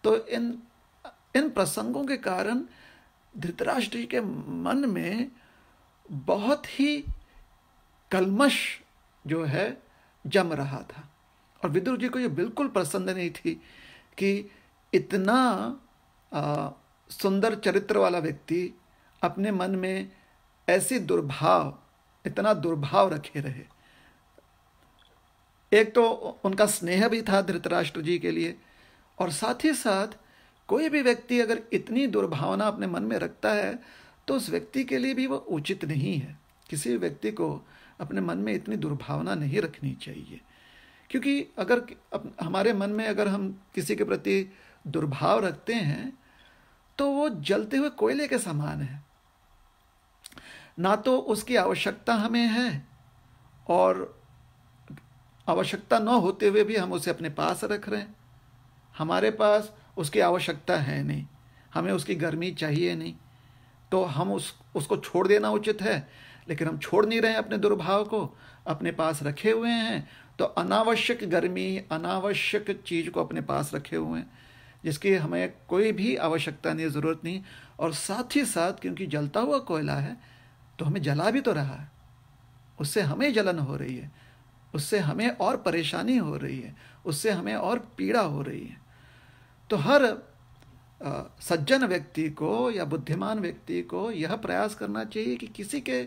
तो इन इन प्रसंगों के कारण धृतराष्ट्र जी के मन में बहुत ही कलमश जो है जम रहा था और विदुर जी को ये बिल्कुल पसंद नहीं थी कि इतना सुंदर चरित्र वाला व्यक्ति अपने मन में ऐसी दुर्भाव इतना दुर्भाव रखे रहे एक तो उनका स्नेह भी था धृतराष्ट्र जी के लिए और साथ ही साथ कोई भी व्यक्ति अगर इतनी दुर्भावना अपने मन में रखता है तो उस व्यक्ति के लिए भी वो उचित नहीं है किसी व्यक्ति को अपने मन में इतनी दुर्भावना नहीं रखनी चाहिए क्योंकि अगर हमारे मन में अगर हम किसी के प्रति दुर्भाव रखते हैं तो वो जलते हुए कोयले के समान है ना तो उसकी आवश्यकता हमें है और आवश्यकता न होते हुए भी हम उसे अपने पास रख रहे हैं हमारे पास उसकी आवश्यकता है नहीं हमें उसकी गर्मी चाहिए नहीं तो हम उस उसको छोड़ देना उचित है लेकिन हम छोड़ नहीं रहे अपने दुर्भाव को अपने पास रखे हुए हैं तो अनावश्यक गर्मी अनावश्यक चीज़ को अपने पास रखे हुए हैं जिसकी हमें कोई भी आवश्यकता नहीं ज़रूरत नहीं और साथ ही साथ क्योंकि जलता हुआ कोयला है तो हमें जला भी तो रहा है उससे हमें जलन हो रही है उससे हमें और परेशानी हो रही है उससे हमें और पीड़ा हो रही है तो हर आ, सज्जन व्यक्ति को या बुद्धिमान व्यक्ति को यह प्रयास करना चाहिए कि किसी के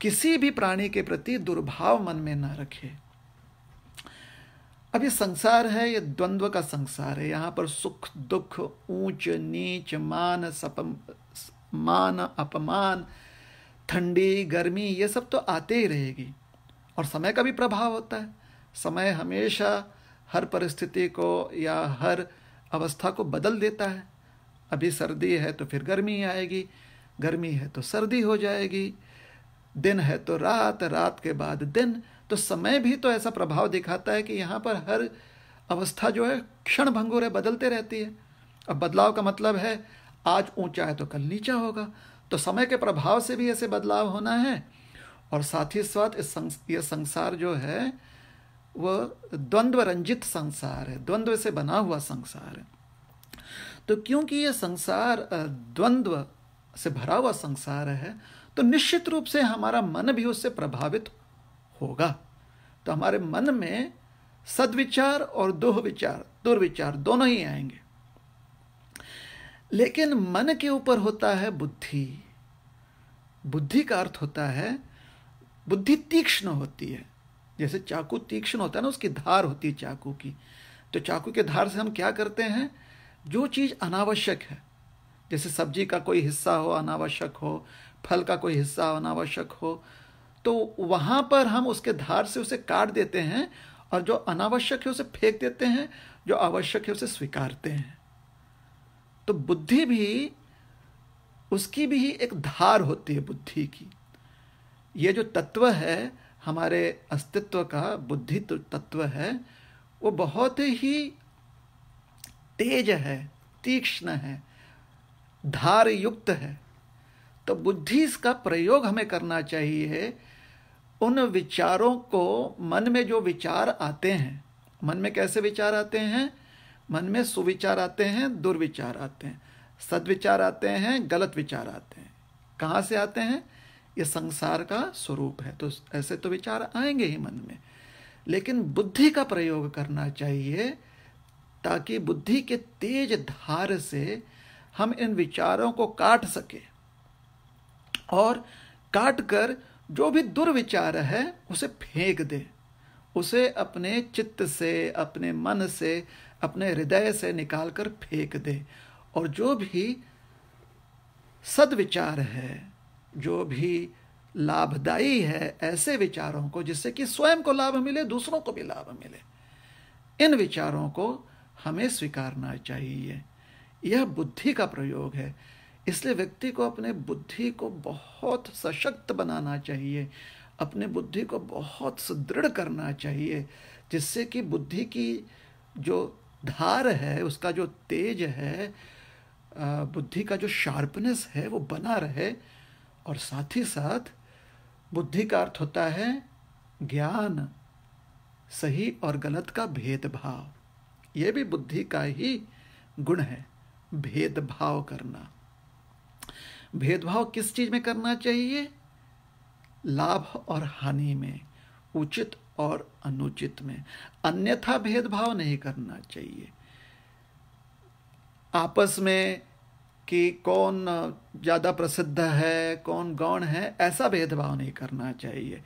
किसी भी प्राणी के प्रति दुर्भाव मन में ना रखे अब ये संसार है ये द्वंद्व का संसार है यहाँ पर सुख दुख ऊंच नीच मान सप मान अपमान ठंडी गर्मी ये सब तो आते ही रहेगी और समय का भी प्रभाव होता है समय हमेशा हर परिस्थिति को या हर अवस्था को बदल देता है अभी सर्दी है तो फिर गर्मी आएगी गर्मी है तो सर्दी हो जाएगी दिन है तो रात रात के बाद दिन तो समय भी तो ऐसा प्रभाव दिखाता है कि यहाँ पर हर अवस्था जो है क्षण भंगुर है बदलते रहती है अब बदलाव का मतलब है आज ऊंचा है तो कल नीचा होगा तो समय के प्रभाव से भी ऐसे बदलाव होना है और साथ ही साथ इस संस, ये संसार जो है वह द्वंद्व रंजित संसार है द्वंद्व से बना हुआ संसार है तो क्योंकि यह संसार द्वंद्व से भरा हुआ संसार है तो निश्चित रूप से हमारा मन भी उससे प्रभावित होगा तो हमारे मन में सदविचार और दोह विचार दुर्विचार दोनों ही आएंगे लेकिन मन के ऊपर होता है बुद्धि बुद्धि का अर्थ होता है बुद्धि तीक्ष्ण होती है जैसे चाकू तीक्ष्ण होता है ना उसकी धार होती है चाकू की तो चाकू के धार से हम क्या करते हैं जो चीज़ अनावश्यक है जैसे सब्जी का कोई हिस्सा हो अनावश्यक हो फल का कोई हिस्सा अनावश्यक हो तो वहाँ पर हम उसके धार से उसे काट देते हैं और जो अनावश्यक है उसे फेंक देते हैं जो आवश्यक है उसे स्वीकारते हैं तो बुद्धि भी उसकी भी एक धार होती है बुद्धि की ये जो तत्व है हमारे अस्तित्व का बुद्धि तत्व है वो बहुत ही तेज है तीक्ष्ण है धार युक्त है तो बुद्धि का प्रयोग हमें करना चाहिए उन विचारों को मन में जो विचार आते हैं मन में कैसे विचार आते हैं मन में सुविचार आते हैं दुर्विचार आते हैं सदविचार आते हैं गलत विचार आते हैं कहाँ से आते हैं ये संसार का स्वरूप है तो ऐसे तो विचार आएंगे ही मन में लेकिन बुद्धि का प्रयोग करना चाहिए ताकि बुद्धि के तेज धार से हम इन विचारों को काट सकें और काट कर जो भी दुर्विचार है उसे फेंक दे उसे अपने चित्त से अपने मन से अपने हृदय से निकाल कर फेंक दे और जो भी सदविचार है जो भी लाभदायी है ऐसे विचारों को जिससे कि स्वयं को लाभ मिले दूसरों को भी लाभ मिले इन विचारों को हमें स्वीकारना चाहिए यह बुद्धि का प्रयोग है इसलिए व्यक्ति को अपने बुद्धि को बहुत सशक्त बनाना चाहिए अपने बुद्धि को बहुत सुदृढ़ करना चाहिए जिससे कि बुद्धि की जो धार है उसका जो तेज है बुद्धि का जो शार्पनेस है वो बना रहे और साथ ही साथ बुद्धि का अर्थ होता है ज्ञान सही और गलत का भेदभाव ये भी बुद्धि का ही गुण है भेदभाव करना भेदभाव किस चीज़ में करना चाहिए लाभ और हानि में उचित और अनुचित में अन्यथा भेदभाव नहीं करना चाहिए आपस में कि कौन ज़्यादा प्रसिद्ध है कौन गौण है ऐसा भेदभाव नहीं करना चाहिए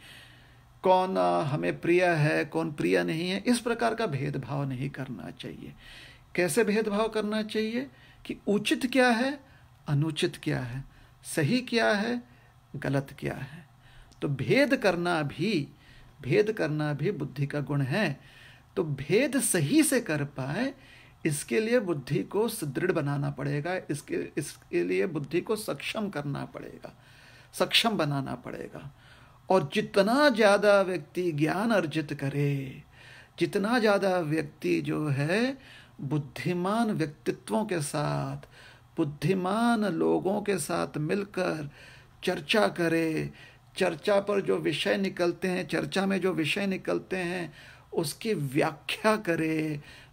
कौन हमें प्रिय है कौन प्रिय नहीं है इस प्रकार का भेदभाव नहीं करना चाहिए कैसे भेदभाव करना चाहिए कि उचित क्या है अनुचित क्या है सही क्या है गलत क्या है तो भेद करना भी भेद करना भी बुद्धि का गुण है तो भेद सही से कर पाए इसके लिए बुद्धि को सुदृढ़ बनाना पड़ेगा इसके इसके लिए बुद्धि को सक्षम करना पड़ेगा सक्षम बनाना पड़ेगा और जितना ज़्यादा व्यक्ति ज्ञान अर्जित करे जितना ज़्यादा व्यक्ति जो है बुद्धिमान व्यक्तित्वों के साथ बुद्धिमान लोगों के साथ मिलकर चर्चा करे चर्चा पर जो विषय निकलते हैं चर्चा में जो विषय निकलते हैं उसकी व्याख्या करे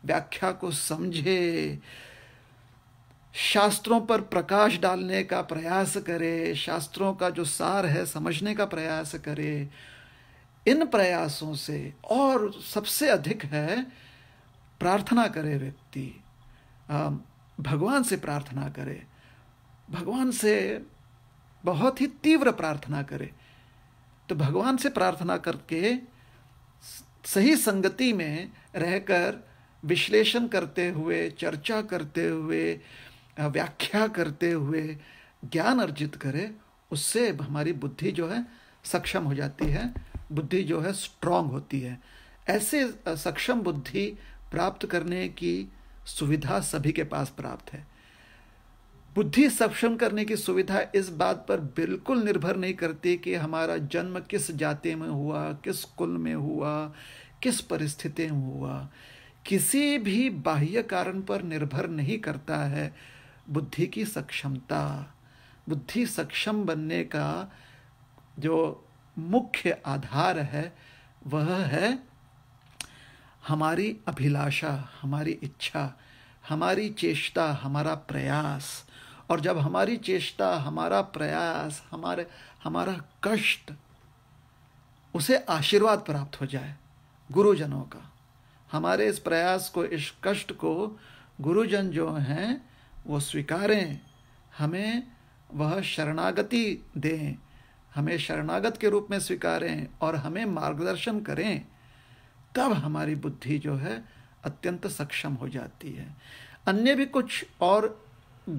व्याख्या को समझे शास्त्रों पर प्रकाश डालने का प्रयास करे शास्त्रों का जो सार है समझने का प्रयास करे इन प्रयासों से और सबसे अधिक है प्रार्थना करे व्यक्ति भगवान से प्रार्थना करे भगवान से बहुत ही तीव्र प्रार्थना करे तो भगवान से प्रार्थना करके सही संगति में रहकर विश्लेषण करते हुए चर्चा करते हुए व्याख्या करते हुए ज्ञान अर्जित करे उससे हमारी बुद्धि जो है सक्षम हो जाती है बुद्धि जो है स्ट्रांग होती है ऐसे सक्षम बुद्धि प्राप्त करने की सुविधा सभी के पास प्राप्त है बुद्धि सक्षम करने की सुविधा इस बात पर बिल्कुल निर्भर नहीं करती कि हमारा जन्म किस जाति में हुआ किस कुल में हुआ किस परिस्थिति में हुआ किसी भी बाह्य कारण पर निर्भर नहीं करता है बुद्धि की सक्षमता बुद्धि सक्षम बनने का जो मुख्य आधार है वह है हमारी अभिलाषा हमारी इच्छा हमारी चेष्टा हमारा प्रयास और जब हमारी चेष्टा हमारा प्रयास हमारे हमारा कष्ट उसे आशीर्वाद प्राप्त हो जाए गुरुजनों का हमारे इस प्रयास को इस कष्ट को गुरुजन जो हैं वो स्वीकारें हमें वह शरणागति दें हमें शरणागत के रूप में स्वीकारें और हमें मार्गदर्शन करें तब हमारी बुद्धि जो है अत्यंत सक्षम हो जाती है अन्य भी कुछ और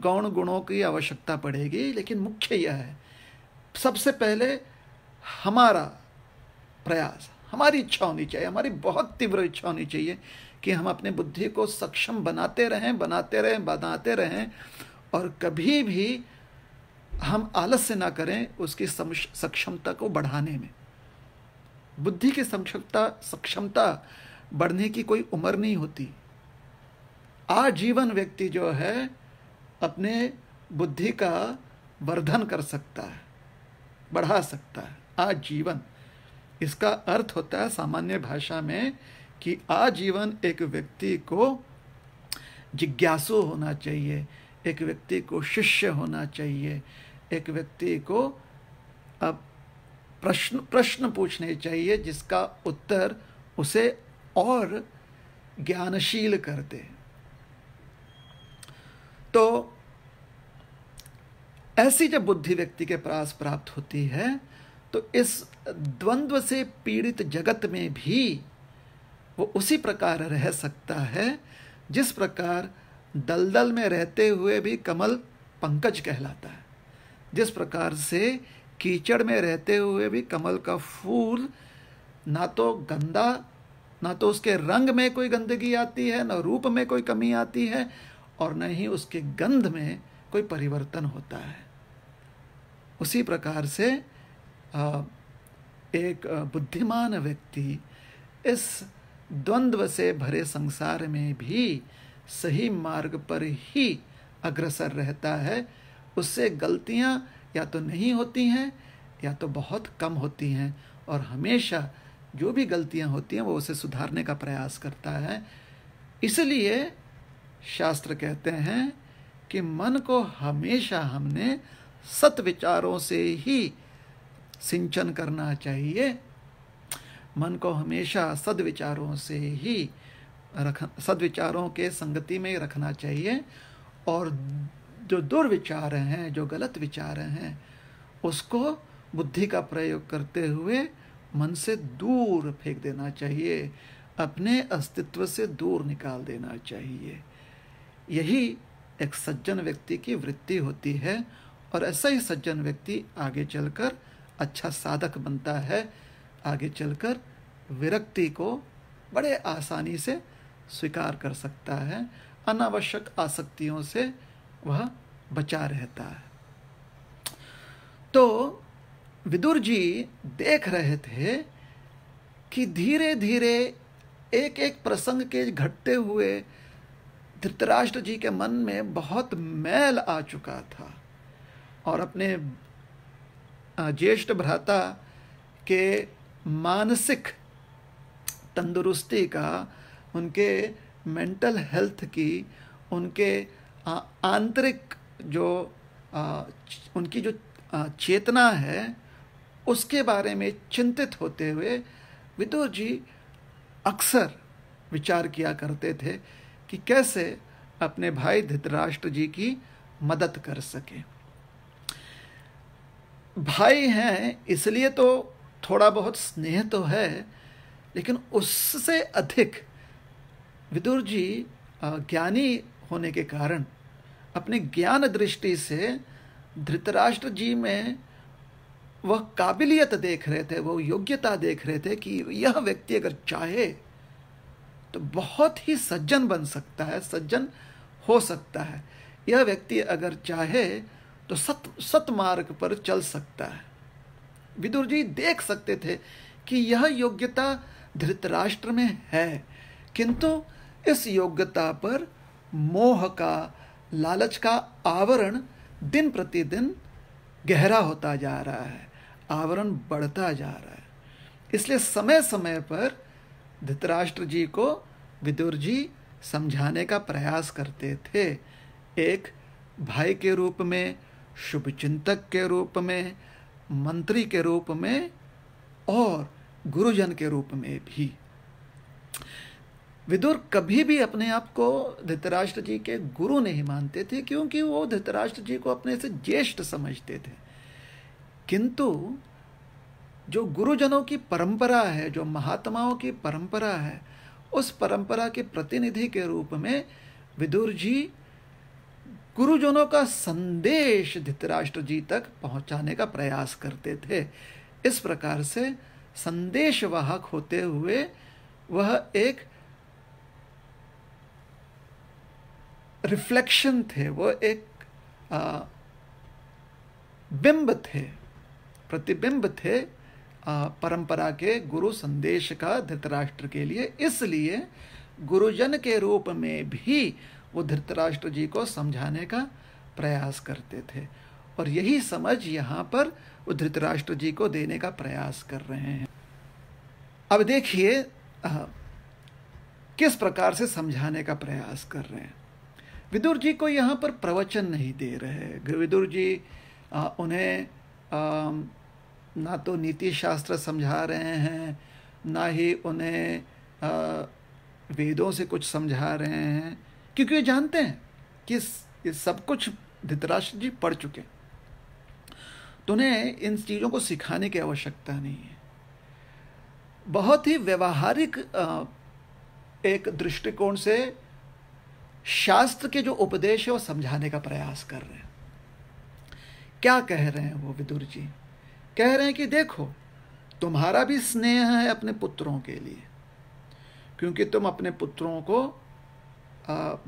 गौण गुणों की आवश्यकता पड़ेगी लेकिन मुख्य यह है सबसे पहले हमारा प्रयास हमारी इच्छा होनी चाहिए हमारी बहुत तीव्र इच्छा होनी चाहिए कि हम अपने बुद्धि को सक्षम बनाते रहें बनाते रहें बनाते रहें और कभी भी हम आलस्य ना करें उसकी सक्षमता को बढ़ाने में बुद्धि की सक्षमता सक्षमता बढ़ने की कोई उम्र नहीं होती आजीवन व्यक्ति जो है अपने बुद्धि का वर्धन कर सकता है बढ़ा सकता है आजीवन इसका अर्थ होता है सामान्य भाषा में कि आजीवन एक व्यक्ति को जिज्ञासु होना चाहिए एक व्यक्ति को शिष्य होना चाहिए एक व्यक्ति को अब प्रश्न प्रश्न पूछने चाहिए जिसका उत्तर उसे और ज्ञानशील कर दे तो ऐसी जब बुद्धि व्यक्ति के पास प्राप्त होती है तो इस द्वंद्व से पीड़ित जगत में भी वो उसी प्रकार रह सकता है जिस प्रकार दलदल में रहते हुए भी कमल पंकज कहलाता है जिस प्रकार से कीचड़ में रहते हुए भी कमल का फूल ना तो गंदा ना तो उसके रंग में कोई गंदगी आती है ना रूप में कोई कमी आती है और न ही उसके गंध में कोई परिवर्तन होता है उसी प्रकार से एक बुद्धिमान व्यक्ति इस द्वंद्व से भरे संसार में भी सही मार्ग पर ही अग्रसर रहता है उससे गलतियाँ या तो नहीं होती हैं या तो बहुत कम होती हैं और हमेशा जो भी गलतियां होती हैं वो उसे सुधारने का प्रयास करता है इसलिए शास्त्र कहते हैं कि मन को हमेशा हमने सत विचारों से ही सिंचन करना चाहिए मन को हमेशा विचारों से ही रख विचारों के संगति में रखना चाहिए और जो दुर्विचार हैं जो गलत विचार हैं उसको बुद्धि का प्रयोग करते हुए मन से दूर फेंक देना चाहिए अपने अस्तित्व से दूर निकाल देना चाहिए यही एक सज्जन व्यक्ति की वृत्ति होती है और ऐसा ही सज्जन व्यक्ति आगे चलकर अच्छा साधक बनता है आगे चलकर विरक्ति को बड़े आसानी से स्वीकार कर सकता है अनावश्यक आसक्तियों से वह बचा रहता है तो विदुर जी देख रहे थे कि धीरे धीरे एक एक प्रसंग के घटते हुए धृतराष्ट्र जी के मन में बहुत मैल आ चुका था और अपने ज्येष्ठ भ्राता के मानसिक तंदुरुस्ती का उनके मेंटल हेल्थ की उनके आंतरिक जो उनकी जो चेतना है उसके बारे में चिंतित होते हुए विदुर जी अक्सर विचार किया करते थे कि कैसे अपने भाई धृतराष्ट्र जी की मदद कर सके भाई हैं इसलिए तो थोड़ा बहुत स्नेह तो है लेकिन उससे अधिक विदुर जी ज्ञानी होने के कारण अपने ज्ञान दृष्टि से धृतराष्ट्र जी में वह काबिलियत देख रहे थे वह योग्यता देख रहे थे कि यह व्यक्ति अगर चाहे तो बहुत ही सज्जन बन सकता है सज्जन हो सकता है यह व्यक्ति अगर चाहे तो सत सतमार्ग पर चल सकता है विदुर जी देख सकते थे कि यह योग्यता धृतराष्ट्र में है किंतु इस योग्यता पर मोह का लालच का आवरण दिन प्रतिदिन गहरा होता जा रहा है आवरण बढ़ता जा रहा है इसलिए समय समय पर धृतराष्ट्र जी को विदुर जी समझाने का प्रयास करते थे एक भाई के रूप में शुभ चिंतक के रूप में मंत्री के रूप में और गुरुजन के रूप में भी विदुर कभी भी अपने आप को धृतराष्ट्र जी के गुरु नहीं मानते थे क्योंकि वो धृतराष्ट्र जी को अपने से ज्येष्ठ समझते थे किंतु जो गुरुजनों की परंपरा है जो महात्माओं की परंपरा है उस परंपरा के प्रतिनिधि के रूप में विदुर जी गुरुजनों का संदेश धृतराष्ट्र जी तक पहुंचाने का प्रयास करते थे इस प्रकार से संदेशवाहक होते हुए वह एक रिफ्लेक्शन थे वो एक आ, बिंब थे प्रतिबिंब थे आ, परंपरा के गुरु संदेश का धृतराष्ट्र के लिए इसलिए गुरुजन के रूप में भी वो धृतराष्ट्र जी को समझाने का प्रयास करते थे और यही समझ यहाँ पर वो धृतराष्ट्र जी को देने का प्रयास कर रहे हैं अब देखिए किस प्रकार से समझाने का प्रयास कर रहे हैं विदुर जी को यहाँ पर प्रवचन नहीं दे रहे विदुर जी आ, उन्हें आ, ना तो नीति शास्त्र समझा रहे हैं ना ही उन्हें आ, वेदों से कुछ समझा रहे हैं क्योंकि वे जानते हैं कि सब कुछ धृतराष्ट्र जी पढ़ चुके हैं तो उन्हें इन चीज़ों को सिखाने की आवश्यकता नहीं है बहुत ही व्यवहारिक एक दृष्टिकोण से शास्त्र के जो उपदेश है वो समझाने का प्रयास कर रहे हैं क्या कह रहे हैं वो विदुर जी कह रहे हैं कि देखो तुम्हारा भी स्नेह है अपने पुत्रों के लिए क्योंकि तुम अपने पुत्रों को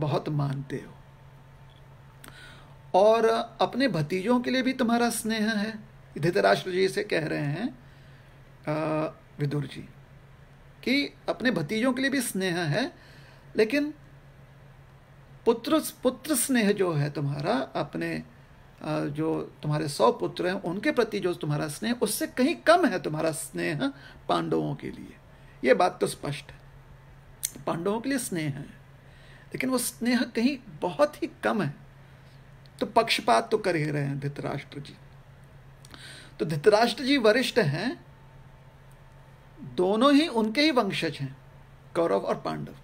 बहुत मानते हो और अपने भतीजों के लिए भी तुम्हारा स्नेह है धृतराष्ट्र जी से कह रहे हैं विदुर जी कि अपने भतीजों के लिए भी स्नेह है लेकिन पुत्र पुत्र स्नेह जो है तुम्हारा अपने जो तुम्हारे सौ पुत्र हैं उनके प्रति जो तुम्हारा स्नेह उससे कहीं कम है तुम्हारा स्नेह पांडवों के लिए ये बात तो स्पष्ट है पांडवों के लिए स्नेह है लेकिन वो स्नेह कहीं बहुत ही कम है तो पक्षपात तो कर ही रहे हैं धृतराष्ट्र जी तो धृतराष्ट्र जी वरिष्ठ हैं दोनों ही उनके ही वंशज हैं कौरव और पांडव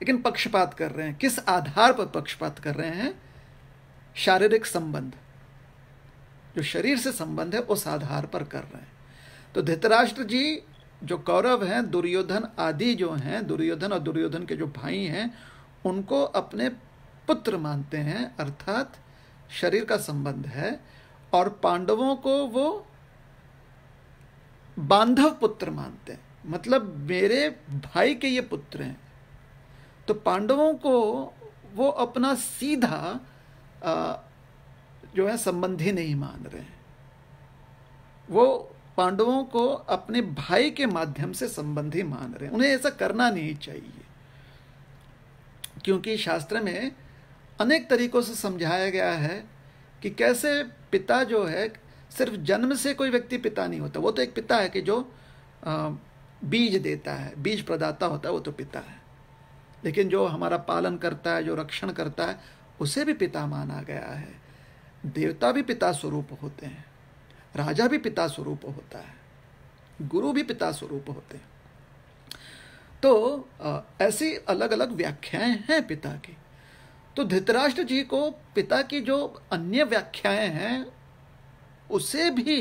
लेकिन पक्षपात कर रहे हैं किस आधार पर पक्षपात कर रहे हैं शारीरिक संबंध जो शरीर से संबंध है उस आधार पर कर रहे हैं तो धृतराष्ट्र जी जो कौरव हैं दुर्योधन आदि जो हैं दुर्योधन और दुर्योधन के जो भाई हैं उनको अपने पुत्र मानते हैं अर्थात शरीर का संबंध है और पांडवों को वो बांधव पुत्र मानते हैं मतलब मेरे भाई के ये पुत्र हैं तो पांडवों को वो अपना सीधा आ, जो है संबंधी नहीं मान रहे हैं वो पांडवों को अपने भाई के माध्यम से संबंधी मान रहे हैं उन्हें ऐसा करना नहीं चाहिए क्योंकि शास्त्र में अनेक तरीकों से समझाया गया है कि कैसे पिता जो है सिर्फ जन्म से कोई व्यक्ति पिता नहीं होता वो तो एक पिता है कि जो बीज देता है बीज प्रदाता होता है वो तो पिता है लेकिन जो हमारा पालन करता है जो रक्षण करता है उसे भी पिता माना गया है देवता भी पिता स्वरूप होते हैं राजा भी पिता स्वरूप होता है गुरु भी पिता स्वरूप होते हैं तो ऐसी अलग अलग व्याख्याएं हैं पिता की तो धृतराष्ट्र जी को पिता की जो अन्य व्याख्याएं हैं उसे भी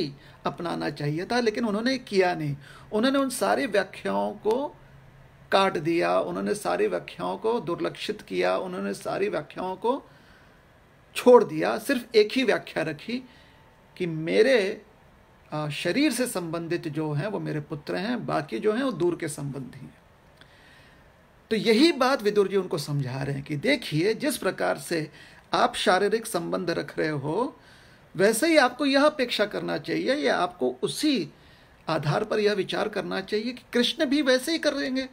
अपनाना चाहिए था लेकिन उन्होंने किया नहीं उन्होंने उन सारी व्याख्याओं को काट दिया उन्होंने सारी व्याख्याओं को दुर्लक्षित किया उन्होंने सारी व्याख्याओं को छोड़ दिया सिर्फ एक ही व्याख्या रखी कि मेरे शरीर से संबंधित जो हैं वो मेरे पुत्र हैं बाकी जो हैं वो दूर के संबंधी हैं तो यही बात विदुर जी उनको समझा रहे हैं कि देखिए जिस प्रकार से आप शारीरिक संबंध रख रहे हो वैसे ही आपको यह अपेक्षा करना चाहिए या आपको उसी आधार पर यह विचार करना चाहिए कि कृष्ण भी वैसे ही करेंगे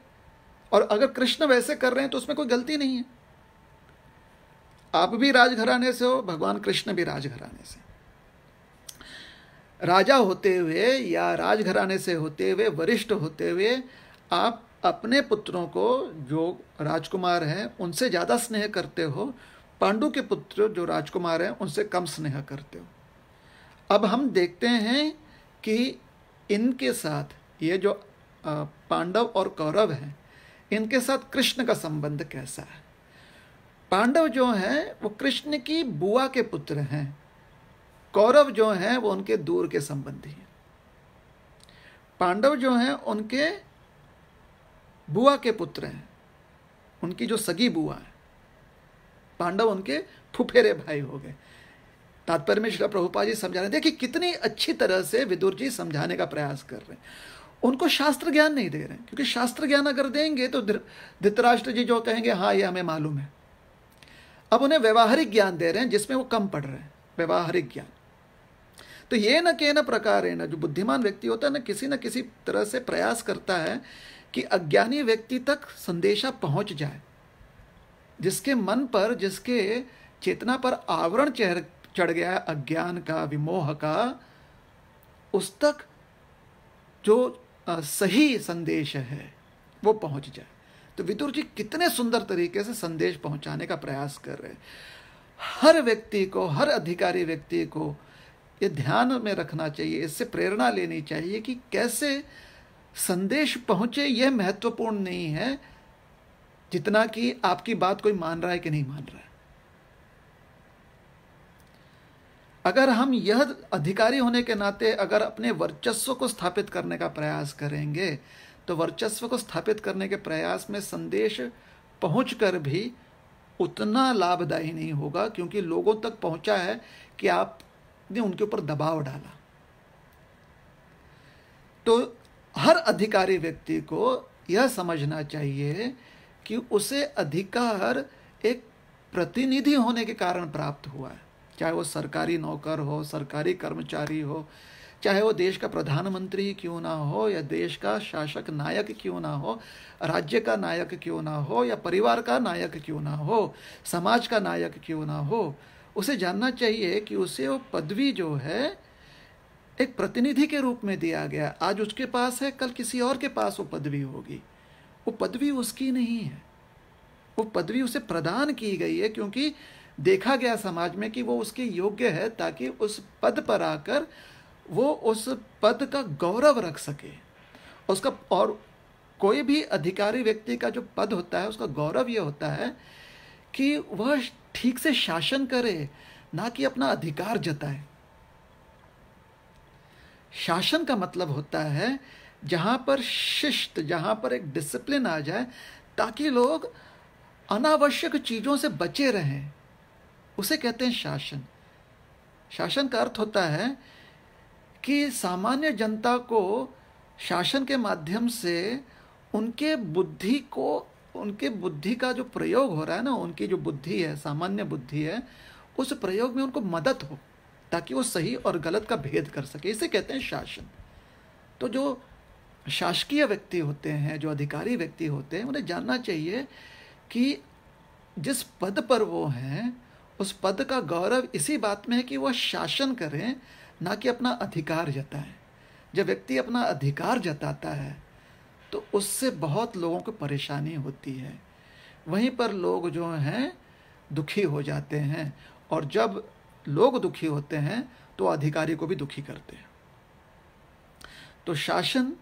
और अगर कृष्ण वैसे कर रहे हैं तो उसमें कोई गलती नहीं है आप भी राजघराने से हो भगवान कृष्ण भी राजघराने से राजा होते हुए या राजघराने से होते हुए वरिष्ठ होते हुए आप अपने पुत्रों को जो राजकुमार हैं उनसे ज़्यादा स्नेह करते हो पांडु के पुत्र जो राजकुमार हैं उनसे कम स्नेह करते हो अब हम देखते हैं कि इनके साथ ये जो पांडव और कौरव हैं इनके साथ कृष्ण का संबंध कैसा है पांडव जो हैं वो कृष्ण की बुआ के पुत्र हैं कौरव जो हैं वो उनके दूर के संबंधी हैं पांडव जो हैं उनके बुआ के पुत्र हैं उनकी जो सगी बुआ है पांडव उनके फुफेरे भाई हो गए तात्पर्य में श्री प्रभुपा जी समझा रहे देखिए कितनी अच्छी तरह से विदुर जी समझाने का प्रयास कर रहे हैं उनको शास्त्र ज्ञान नहीं दे रहे हैं क्योंकि शास्त्र ज्ञान अगर देंगे तो धृतराष्ट्र जी जो कहेंगे हाँ ये हमें मालूम है अब उन्हें व्यवहारिक ज्ञान दे रहे हैं जिसमें वो कम पढ़ रहे हैं व्यवहारिक ज्ञान तो ये न के न प्रकार है ना जो बुद्धिमान व्यक्ति होता है ना किसी न किसी तरह से प्रयास करता है कि अज्ञानी व्यक्ति तक संदेशा पहुंच जाए जिसके मन पर जिसके चेतना पर आवरण चढ़ गया है अज्ञान का विमोह का उस तक जो सही संदेश है वो पहुंच जाए तो विदुर जी कितने सुंदर तरीके से संदेश पहुंचाने का प्रयास कर रहे हर व्यक्ति को हर अधिकारी व्यक्ति को ये ध्यान में रखना चाहिए इससे प्रेरणा लेनी चाहिए कि कैसे संदेश पहुंचे यह महत्वपूर्ण नहीं है जितना कि आपकी बात कोई मान रहा है कि नहीं मान रहा है अगर हम यह अधिकारी होने के नाते अगर अपने वर्चस्व को स्थापित करने का प्रयास करेंगे तो वर्चस्व को स्थापित करने के प्रयास में संदेश पहुँच कर भी उतना लाभदायी नहीं होगा क्योंकि लोगों तक पहुंचा है कि आपने उनके ऊपर दबाव डाला तो हर अधिकारी व्यक्ति को यह समझना चाहिए कि उसे अधिकार एक प्रतिनिधि होने के कारण प्राप्त हुआ है चाहे वो सरकारी नौकर हो सरकारी कर्मचारी हो चाहे वो देश का प्रधानमंत्री क्यों ना हो या देश का शासक नायक क्यों ना हो राज्य का नायक क्यों ना हो या परिवार का नायक क्यों ना हो समाज का नायक क्यों ना हो उसे जानना चाहिए कि उसे वो पदवी जो है एक प्रतिनिधि के रूप में दिया गया आज उसके पास है कल किसी और के पास वो पदवी होगी वो पदवी उसकी नहीं है वो पदवी उसे प्रदान की गई है क्योंकि देखा गया समाज में कि वो उसके योग्य है ताकि उस पद पर आकर वो उस पद का गौरव रख सके उसका और कोई भी अधिकारी व्यक्ति का जो पद होता है उसका गौरव ये होता है कि वह ठीक से शासन करे ना कि अपना अधिकार जताए शासन का मतलब होता है जहाँ पर शिष्ट जहाँ पर एक डिसिप्लिन आ जाए ताकि लोग अनावश्यक चीज़ों से बचे रहें उसे कहते हैं शासन शासन का अर्थ होता है कि सामान्य जनता को शासन के माध्यम से उनके बुद्धि को उनके बुद्धि का जो प्रयोग हो रहा है ना उनकी जो बुद्धि है सामान्य बुद्धि है उस प्रयोग में उनको मदद हो ताकि वो सही और गलत का भेद कर सके इसे कहते हैं शासन तो जो शासकीय व्यक्ति होते हैं जो अधिकारी व्यक्ति होते हैं उन्हें जानना चाहिए कि जिस पद पर वो हैं उस पद का गौरव इसी बात में है कि वह शासन करें ना कि अपना अधिकार जताएं जब व्यक्ति अपना अधिकार जताता है तो उससे बहुत लोगों को परेशानी होती है वहीं पर लोग जो हैं दुखी हो जाते हैं और जब लोग दुखी होते हैं तो अधिकारी को भी दुखी करते हैं तो शासन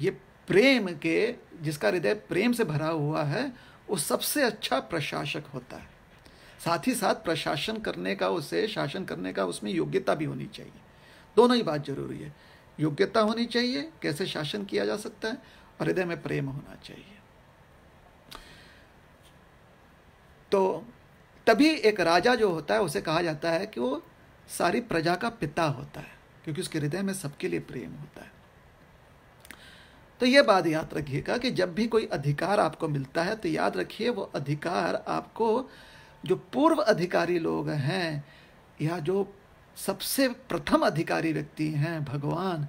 ये प्रेम के जिसका हृदय प्रेम से भरा हुआ है वो सबसे अच्छा प्रशासक होता है साथ ही साथ प्रशासन करने का उसे शासन करने का उसमें योग्यता भी होनी चाहिए दोनों ही बात जरूरी है योग्यता होनी चाहिए कैसे शासन किया जा सकता है और हृदय में प्रेम होना चाहिए तो तभी एक राजा जो होता है उसे कहा जाता है कि वो सारी प्रजा का पिता होता है क्योंकि उसके हृदय में सबके लिए प्रेम होता है तो ये बात याद रखिएगा कि जब भी कोई अधिकार आपको मिलता है तो याद रखिए वो अधिकार आपको जो पूर्व अधिकारी लोग हैं या जो सबसे प्रथम अधिकारी व्यक्ति हैं भगवान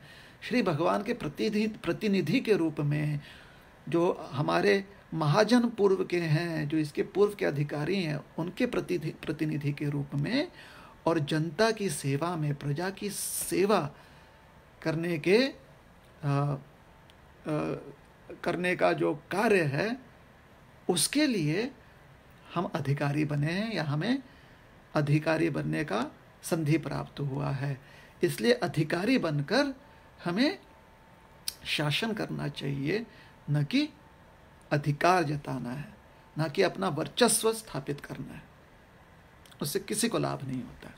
श्री भगवान के प्रतिनिधि प्रतिनिधि के रूप में जो हमारे महाजन पूर्व के हैं जो इसके पूर्व के अधिकारी हैं उनके प्रति प्रतिनिधि के रूप में और जनता की सेवा में प्रजा की सेवा करने के आ, आ, करने का जो कार्य है उसके लिए हम अधिकारी बने हैं या हमें अधिकारी बनने का संधि प्राप्त हुआ है इसलिए अधिकारी बनकर हमें शासन करना चाहिए न कि अधिकार जताना है न कि अपना वर्चस्व स्थापित करना है उससे किसी को लाभ नहीं होता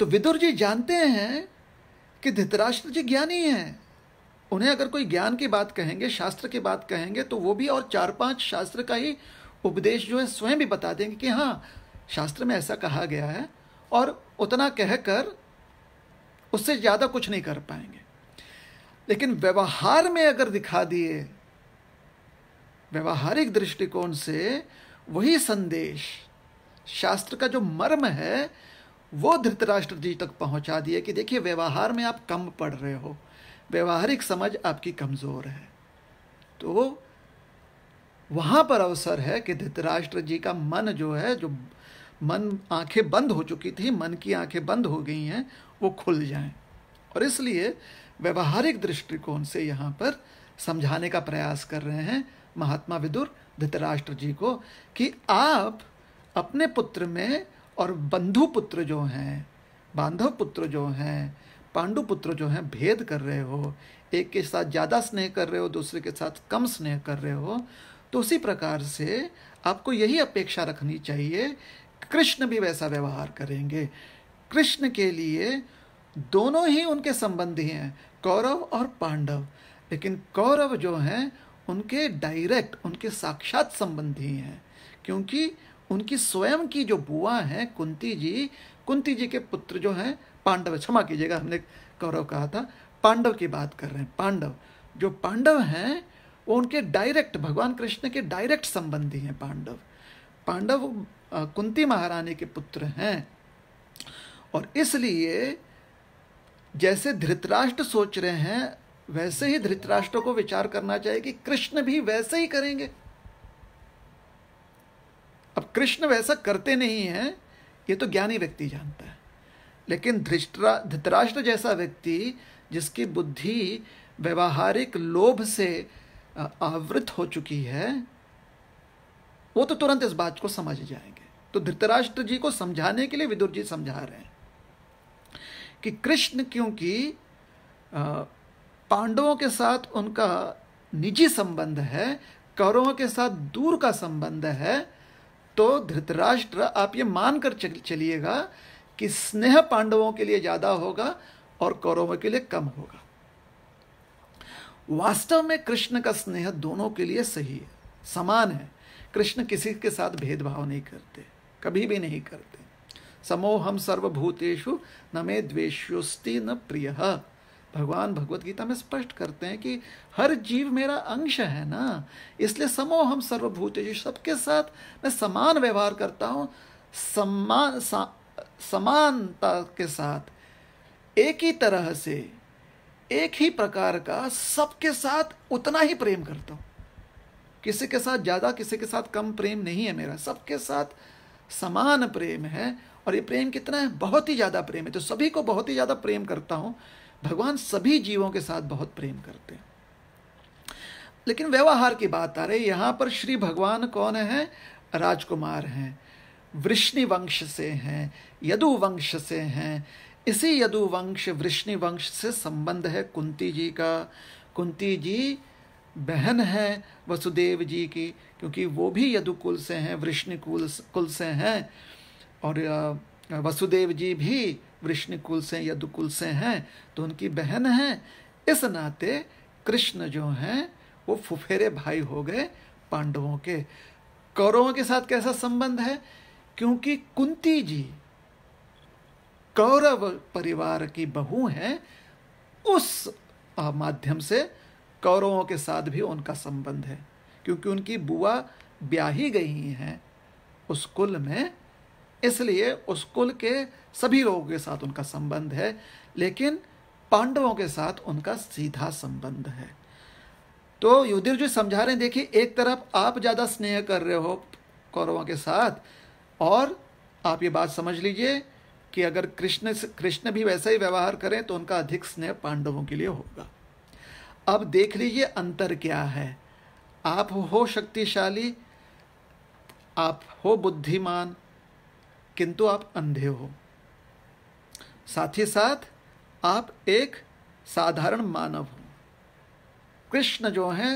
तो विदुर जी जानते हैं कि धृतराष्ट्र जी ज्ञानी हैं उन्हें अगर कोई ज्ञान की बात कहेंगे शास्त्र की बात कहेंगे तो वो भी और चार पांच शास्त्र का ही उपदेश जो है स्वयं भी बता देंगे कि हाँ शास्त्र में ऐसा कहा गया है और उतना कह कर उससे ज़्यादा कुछ नहीं कर पाएंगे लेकिन व्यवहार में अगर दिखा दिए व्यवहारिक दृष्टिकोण से वही संदेश शास्त्र का जो मर्म है वो धृतराष्ट्र जी तक पहुंचा दिए कि देखिए व्यवहार में आप कम पढ़ रहे हो व्यवहारिक समझ आपकी कमज़ोर है तो वहाँ पर अवसर है कि धृतराष्ट्र जी का मन जो है जो मन आंखें बंद हो चुकी थी मन की आंखें बंद हो गई हैं वो खुल जाएं और इसलिए व्यवहारिक दृष्टिकोण से यहाँ पर समझाने का प्रयास कर रहे हैं महात्मा विदुर धृतराष्ट्र जी को कि आप अपने पुत्र में और बंधु पुत्र जो हैं बांधव पुत्र जो हैं पांडु पुत्र जो हैं भेद कर रहे हो एक के साथ ज़्यादा स्नेह कर रहे हो दूसरे के साथ कम स्नेह कर रहे हो तो उसी प्रकार से आपको यही अपेक्षा रखनी चाहिए कृष्ण भी वैसा व्यवहार करेंगे कृष्ण के लिए दोनों ही उनके संबंधी हैं कौरव और पांडव लेकिन कौरव जो हैं उनके डायरेक्ट उनके साक्षात संबंधी हैं क्योंकि उनकी स्वयं की जो बुआ हैं कुंती जी कुंती जी के पुत्र जो हैं पांडव क्षमा कीजिएगा हमने कौरव कहा था पांडव की बात कर रहे हैं पांडव जो पांडव हैं वो उनके डायरेक्ट भगवान कृष्ण के डायरेक्ट संबंधी हैं पांडव पांडव कुंती महारानी के पुत्र हैं और इसलिए जैसे धृतराष्ट्र सोच रहे हैं वैसे ही धृतराष्ट्र को विचार करना चाहिए कि कृष्ण भी वैसे ही करेंगे अब कृष्ण वैसा करते नहीं हैं ये तो ज्ञानी व्यक्ति जानता है लेकिन धृष्टरा धृतराष्ट्र जैसा व्यक्ति जिसकी बुद्धि व्यवहारिक लोभ से आवृत हो चुकी है वो तो तुरंत इस बात को समझ जाएंगे तो धृतराष्ट्र जी को समझाने के लिए विदुर जी समझा रहे हैं कि कृष्ण क्योंकि पांडवों के साथ उनका निजी संबंध है कौरवों के साथ दूर का संबंध है तो धृतराष्ट्र आप ये मानकर चलिएगा कि स्नेह पांडवों के लिए ज़्यादा होगा और कौरवों के लिए कम होगा वास्तव में कृष्ण का स्नेह दोनों के लिए सही है समान है कृष्ण किसी के साथ भेदभाव नहीं करते कभी भी नहीं करते समोह हम सर्वभूतेषु न मे द्वेष्योस्ति न प्रिय भगवान भगवत गीता में स्पष्ट करते हैं कि हर जीव मेरा अंश है ना इसलिए समोह हम सर्वभूतेषु सबके साथ मैं समान व्यवहार करता हूँ समान सा, समानता के साथ एक ही तरह से एक ही प्रकार का सबके साथ उतना ही प्रेम करता हूं किसी के साथ ज़्यादा किसी के साथ कम प्रेम नहीं है मेरा सबके साथ समान प्रेम है और ये प्रेम कितना है बहुत ही ज़्यादा प्रेम है तो सभी को बहुत ही ज़्यादा प्रेम करता हूं भगवान सभी जीवों के साथ बहुत प्रेम करते हैं लेकिन व्यवहार की बात आ रही यहां पर श्री भगवान कौन है राजकुमार हैं वृष्णि वंश से हैं यदु वंश से हैं इसी यदुवंश वृष्णि वंश से संबंध है कुंती जी का कुंती जी बहन है वसुदेव जी की क्योंकि वो भी यदुकुल से हैं वृष्णि कुल कुल से हैं और वसुदेव जी भी वृष्णि कुल से यदुकुल से हैं तो उनकी बहन है इस नाते कृष्ण जो हैं वो फुफेरे भाई हो गए पांडवों के कौरवों के साथ कैसा संबंध है क्योंकि कुंती जी कौरव परिवार की बहू हैं उस माध्यम से कौरवों के साथ भी उनका संबंध है क्योंकि उनकी बुआ ब्याही गई हैं उस कुल में इसलिए उस कुल के सभी लोगों के साथ उनका संबंध है लेकिन पांडवों के साथ उनका सीधा संबंध है तो युधिर जी समझा रहे हैं देखिए एक तरफ आप ज़्यादा स्नेह कर रहे हो कौरवों के साथ और आप ये बात समझ लीजिए कि अगर कृष्ण कृष्ण भी वैसा ही व्यवहार करें तो उनका अधिक स्नेह पांडवों के लिए होगा अब देख लीजिए अंतर क्या है आप हो शक्तिशाली आप हो बुद्धिमान किंतु आप अंधे हो साथ ही साथ आप एक साधारण मानव हो कृष्ण जो हैं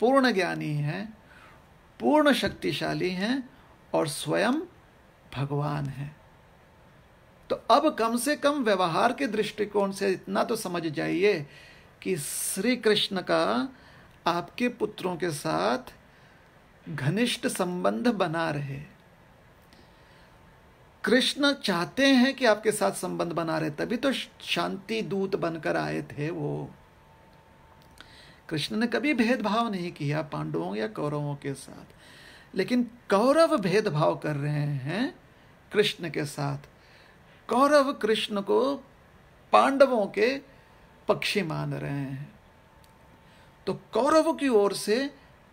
पूर्ण ज्ञानी हैं पूर्ण शक्तिशाली हैं और स्वयं भगवान हैं तो अब कम से कम व्यवहार के दृष्टिकोण से इतना तो समझ जाइए कि श्री कृष्ण का आपके पुत्रों के साथ घनिष्ठ संबंध बना रहे कृष्ण चाहते हैं कि आपके साथ संबंध बना रहे तभी तो शांति दूत बनकर आए थे वो कृष्ण ने कभी भेदभाव नहीं किया पांडवों या कौरवों के साथ लेकिन कौरव भेदभाव कर रहे हैं कृष्ण के साथ कौरव कृष्ण को पांडवों के पक्षी मान रहे हैं तो कौरव की ओर से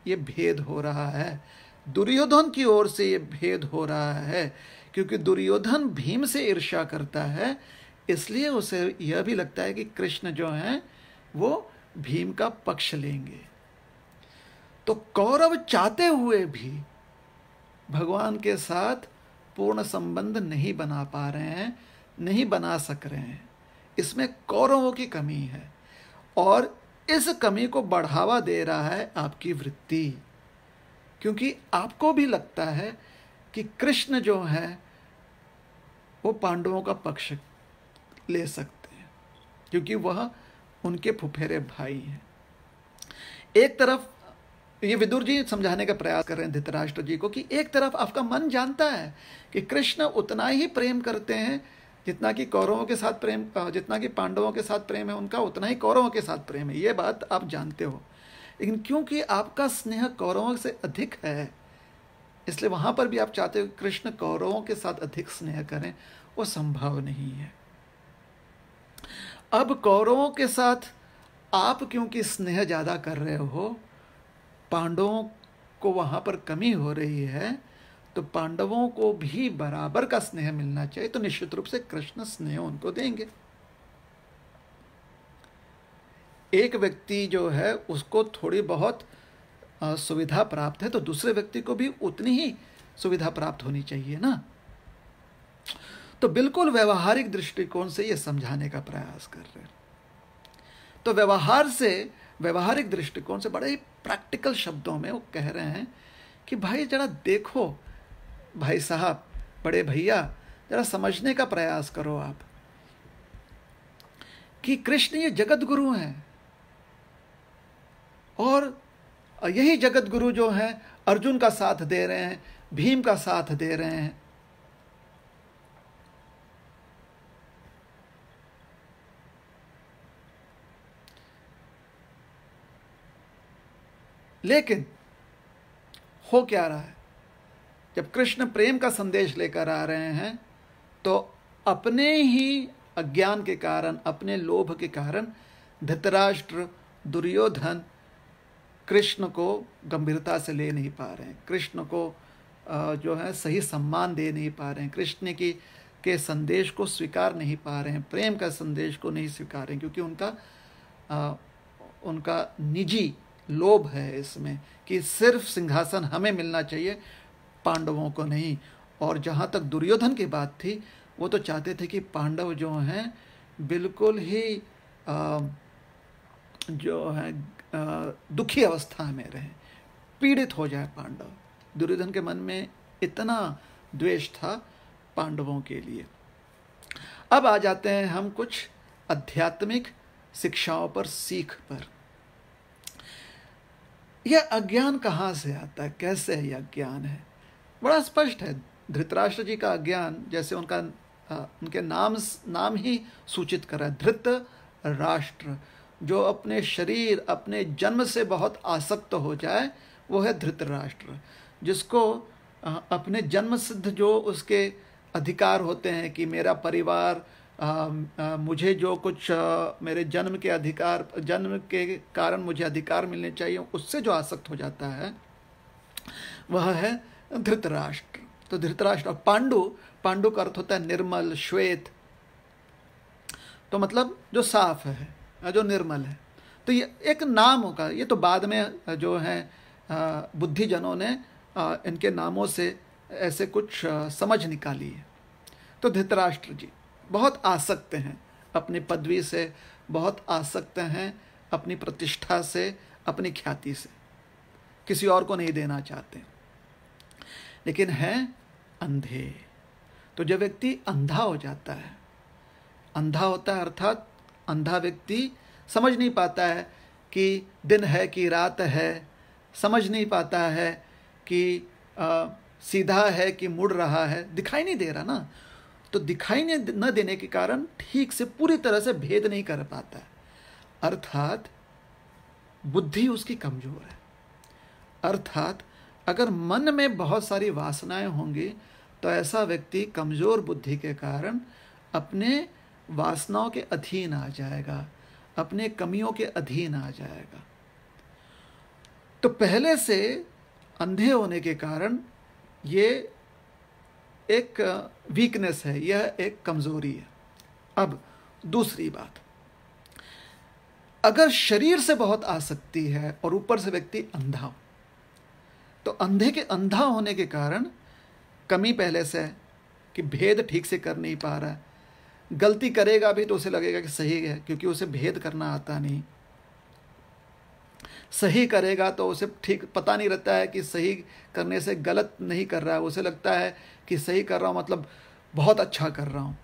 यह भेद हो रहा है दुर्योधन की ओर से ये भेद हो रहा है क्योंकि दुर्योधन भीम से ईर्ष्या करता है इसलिए उसे यह भी लगता है कि कृष्ण जो है वो भीम का पक्ष लेंगे तो कौरव चाहते हुए भी भगवान के साथ पूर्ण संबंध नहीं बना पा रहे हैं नहीं बना सक रहे हैं इसमें कौरवों की कमी है और इस कमी को बढ़ावा दे रहा है आपकी वृत्ति क्योंकि आपको भी लगता है कि कृष्ण जो है वो पांडवों का पक्ष ले सकते हैं क्योंकि वह उनके फुफेरे भाई हैं एक तरफ तो ये विदुर जी समझाने का प्रयास कर रहे हैं धृतराष्ट्र जी को कि एक तरफ आपका मन जानता है कि कृष्ण उतना ही प्रेम करते हैं जितना कि कौरवों के साथ प्रेम जितना कि पांडवों के साथ प्रेम है उनका उतना ही कौरवों के साथ प्रेम है ये बात आप जानते हो लेकिन क्योंकि आपका स्नेह कौरवों से अधिक है इसलिए वहाँ पर भी आप चाहते हो कि कृष्ण कौरवों के साथ अधिक स्नेह करें वो संभव नहीं है अब कौरवों के साथ आप क्योंकि स्नेह ज़्यादा कर रहे हो पांडवों को वहाँ पर कमी हो रही है तो पांडवों को भी बराबर का स्नेह मिलना चाहिए तो निश्चित रूप से कृष्ण स्नेह उनको देंगे एक व्यक्ति जो है उसको थोड़ी बहुत सुविधा प्राप्त है तो दूसरे व्यक्ति को भी उतनी ही सुविधा प्राप्त होनी चाहिए ना तो बिल्कुल व्यवहारिक दृष्टिकोण से यह समझाने का प्रयास कर रहे हैं तो व्यवहार से व्यवहारिक दृष्टिकोण से बड़े ही प्रैक्टिकल शब्दों में वो कह रहे हैं कि भाई जरा देखो भाई साहब बड़े भैया जरा समझने का प्रयास करो आप कि कृष्ण ये जगत गुरु हैं और यही जगत गुरु जो हैं अर्जुन का साथ दे रहे हैं भीम का साथ दे रहे हैं लेकिन हो क्या रहा है जब कृष्ण प्रेम का संदेश लेकर आ रहे हैं तो अपने ही अज्ञान के कारण अपने लोभ के कारण धृतराष्ट्र दुर्योधन कृष्ण को गंभीरता से ले नहीं पा रहे हैं कृष्ण को जो है सही सम्मान दे नहीं पा रहे हैं कृष्ण की के संदेश को स्वीकार नहीं पा रहे हैं प्रेम का संदेश को नहीं स्वीकार रहे हैं क्योंकि उनका आ, उनका निजी लोभ है इसमें कि सिर्फ सिंहासन हमें मिलना चाहिए पांडवों को नहीं और जहाँ तक दुर्योधन की बात थी वो तो चाहते थे कि पांडव जो हैं बिल्कुल ही आ, जो है आ, दुखी अवस्था में रहें पीड़ित हो जाए पांडव दुर्योधन के मन में इतना द्वेष था पांडवों के लिए अब आ जाते हैं हम कुछ आध्यात्मिक शिक्षाओं पर सीख पर यह अज्ञान कहाँ से आता है कैसे यह अज्ञान है बड़ा स्पष्ट है धृतराष्ट्र जी का अज्ञान जैसे उनका उनके नाम नाम ही सूचित कर रहा है धृत राष्ट्र जो अपने शरीर अपने जन्म से बहुत आसक्त हो जाए वो है धृतराष्ट्र जिसको अपने जन्म सिद्ध जो उसके अधिकार होते हैं कि मेरा परिवार मुझे जो कुछ मेरे जन्म के अधिकार जन्म के कारण मुझे अधिकार मिलने चाहिए उससे जो आसक्त हो जाता है वह है धृतराष्ट्र तो धृतराष्ट्र और पांडु पांडु का अर्थ होता है निर्मल श्वेत तो मतलब जो साफ है जो निर्मल है तो ये एक नाम का ये तो बाद में जो है बुद्धिजनों ने इनके नामों से ऐसे कुछ समझ निकाली है तो धृतराष्ट्र जी बहुत आसक्त हैं अपनी पदवी से बहुत आसक्त हैं अपनी प्रतिष्ठा से अपनी ख्याति से किसी और को नहीं देना चाहते लेकिन हैं अंधे तो जब व्यक्ति अंधा हो जाता है अंधा होता है अर्थात अंधा व्यक्ति समझ नहीं पाता है कि दिन है कि रात है समझ नहीं पाता है कि आ, सीधा है कि मुड़ रहा है दिखाई नहीं दे रहा ना तो दिखाई न देने के कारण ठीक से पूरी तरह से भेद नहीं कर पाता है अर्थात बुद्धि उसकी कमजोर है अर्थात अगर मन में बहुत सारी वासनाएं होंगी तो ऐसा व्यक्ति कमजोर बुद्धि के कारण अपने वासनाओं के अधीन आ जाएगा अपने कमियों के अधीन आ जाएगा तो पहले से अंधे होने के कारण ये एक वीकनेस है यह एक कमज़ोरी है अब दूसरी बात अगर शरीर से बहुत आ सकती है और ऊपर से व्यक्ति अंधा हो तो अंधे के अंधा होने के कारण कमी पहले से है कि भेद ठीक से कर नहीं पा रहा है गलती करेगा भी तो उसे लगेगा कि सही है क्योंकि उसे भेद करना आता नहीं सही करेगा तो उसे ठीक पता नहीं रहता है कि सही करने से गलत नहीं कर रहा है उसे लगता है कि सही कर रहा हूँ मतलब बहुत अच्छा कर रहा हूँ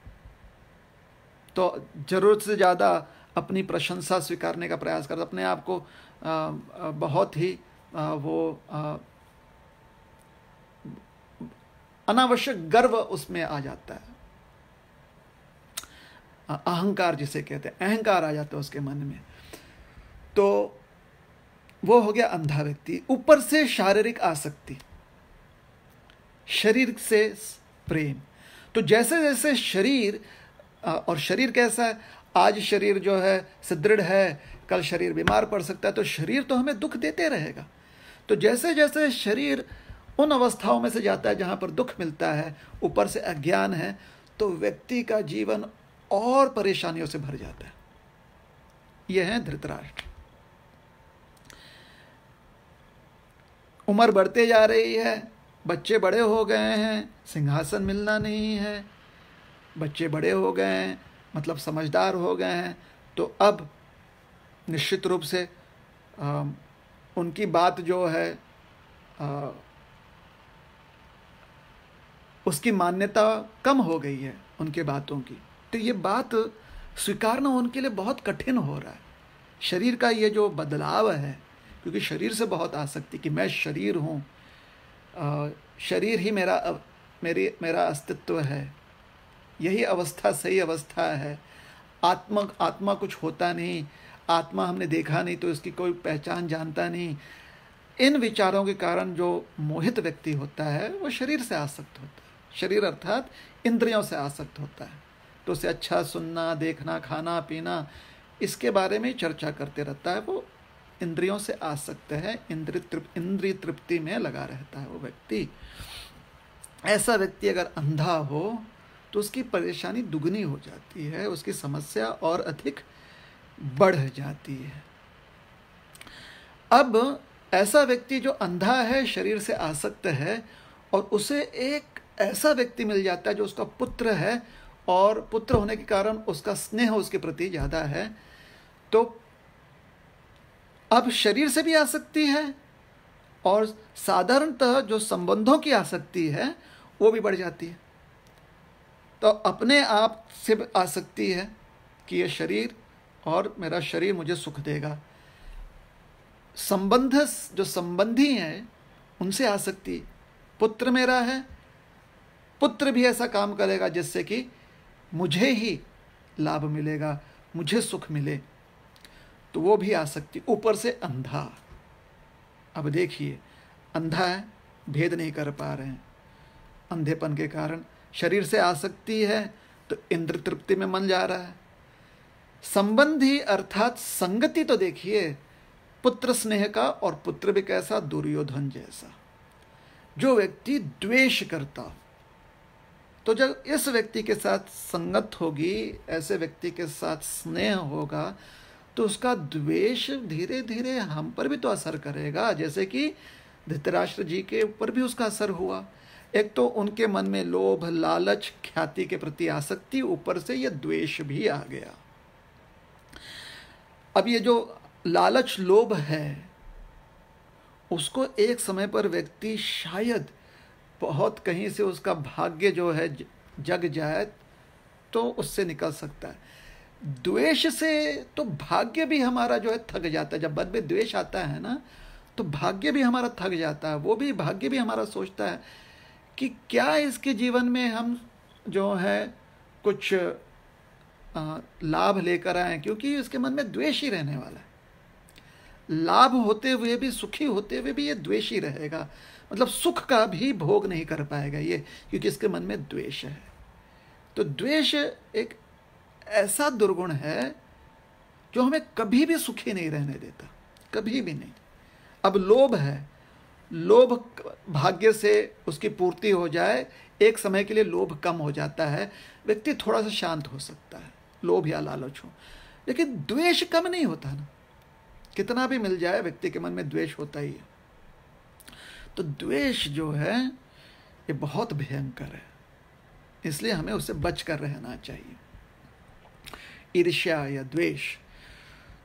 तो ज़रूरत से ज़्यादा अपनी प्रशंसा स्वीकारने का प्रयास करता अपने आप को बहुत ही वो अनावश्यक गर्व उसमें आ जाता है अहंकार जिसे कहते हैं अहंकार आ जाता है उसके मन में तो वो हो गया अंधा व्यक्ति ऊपर से शारीरिक आसक्ति शरीर से प्रेम तो जैसे जैसे शरीर और शरीर कैसा है आज शरीर जो है सुदृढ़ है कल शरीर बीमार पड़ सकता है तो शरीर तो हमें दुख देते रहेगा तो जैसे जैसे शरीर उन अवस्थाओं में से जाता है जहाँ पर दुख मिलता है ऊपर से अज्ञान है तो व्यक्ति का जीवन और परेशानियों से भर जाता है यह है धृतराष्ट्र उम्र बढ़ते जा रही है बच्चे बड़े हो गए हैं सिंहासन मिलना नहीं है बच्चे बड़े हो गए हैं मतलब समझदार हो गए हैं तो अब निश्चित रूप से आ, उनकी बात जो है आ, उसकी मान्यता कम हो गई है उनके बातों की तो ये बात स्वीकारना उनके लिए बहुत कठिन हो रहा है शरीर का ये जो बदलाव है क्योंकि शरीर से बहुत आसक्ति कि मैं शरीर हूँ शरीर ही मेरा मेरी मेरा अस्तित्व है यही अवस्था सही अवस्था है आत्मा आत्मा कुछ होता नहीं आत्मा हमने देखा नहीं तो इसकी कोई पहचान जानता नहीं इन विचारों के कारण जो मोहित व्यक्ति होता है वो शरीर से आसक्त होता है शरीर अर्थात इंद्रियों से आसक्त होता है तो उसे अच्छा सुनना देखना खाना पीना इसके बारे में चर्चा करते रहता है वो इंद्रियों से आ सकते है इंद्र तृप इंद्रिय तृप्ति में लगा रहता है वो व्यक्ति ऐसा व्यक्ति अगर अंधा हो तो उसकी परेशानी दुगनी हो जाती है उसकी समस्या और अधिक बढ़ जाती है अब ऐसा व्यक्ति जो अंधा है शरीर से आसक्त है और उसे एक ऐसा व्यक्ति मिल जाता है जो उसका पुत्र है और पुत्र होने के कारण उसका स्नेह उसके प्रति ज़्यादा है तो अब शरीर से भी आसक्ति है और साधारणतः जो संबंधों की आसक्ति है वो भी बढ़ जाती है तो अपने आप से आसक्ति है कि ये शरीर और मेरा शरीर मुझे सुख देगा संबंध जो संबंधी हैं उनसे आसक्ति पुत्र मेरा है पुत्र भी ऐसा काम करेगा जिससे कि मुझे ही लाभ मिलेगा मुझे सुख मिले तो वो भी आ सकती ऊपर से अंधा अब देखिए अंधा है भेद नहीं कर पा रहे हैं अंधेपन के कारण शरीर से आ सकती है तो इंद्र तृप्ति में मन जा रहा है संबंधी अर्थात संगति तो देखिए पुत्र स्नेह का और पुत्र भी कैसा दुर्योधन जैसा जो व्यक्ति द्वेष करता तो जब इस व्यक्ति के साथ संगत होगी ऐसे व्यक्ति के साथ स्नेह होगा तो उसका द्वेष धीरे धीरे हम पर भी तो असर करेगा जैसे कि धृतराष्ट्र जी के ऊपर भी उसका असर हुआ एक तो उनके मन में लोभ लालच ख्याति के प्रति आसक्ति ऊपर से यह द्वेष भी आ गया अब ये जो लालच लोभ है उसको एक समय पर व्यक्ति शायद बहुत कहीं से उसका भाग्य जो है जग जाए तो उससे निकल सकता है द्वेष से तो भाग्य भी हमारा जो है थक जाता है जब मन में द्वेष आता है ना तो भाग्य भी हमारा थक जाता है वो भी भाग्य भी हमारा सोचता है कि क्या इसके जीवन में हम जो है कुछ लाभ लेकर आए क्योंकि इसके मन में द्वेष ही रहने वाला है लाभ होते हुए भी सुखी होते हुए भी ये द्वेष ही रहेगा मतलब सुख का भी भोग नहीं कर पाएगा ये क्योंकि इसके मन में द्वेष है तो द्वेष एक ऐसा दुर्गुण है जो हमें कभी भी सुखी नहीं रहने देता कभी भी नहीं अब लोभ है लोभ भाग्य से उसकी पूर्ति हो जाए एक समय के लिए लोभ कम हो जाता है व्यक्ति थोड़ा सा शांत हो सकता है लोभ या लालच हो लेकिन द्वेष कम नहीं होता ना कितना भी मिल जाए व्यक्ति के मन में द्वेष होता ही है तो द्वेष जो है ये बहुत भयंकर है इसलिए हमें उससे बच कर रहना चाहिए ईर्ष्या या द्वेष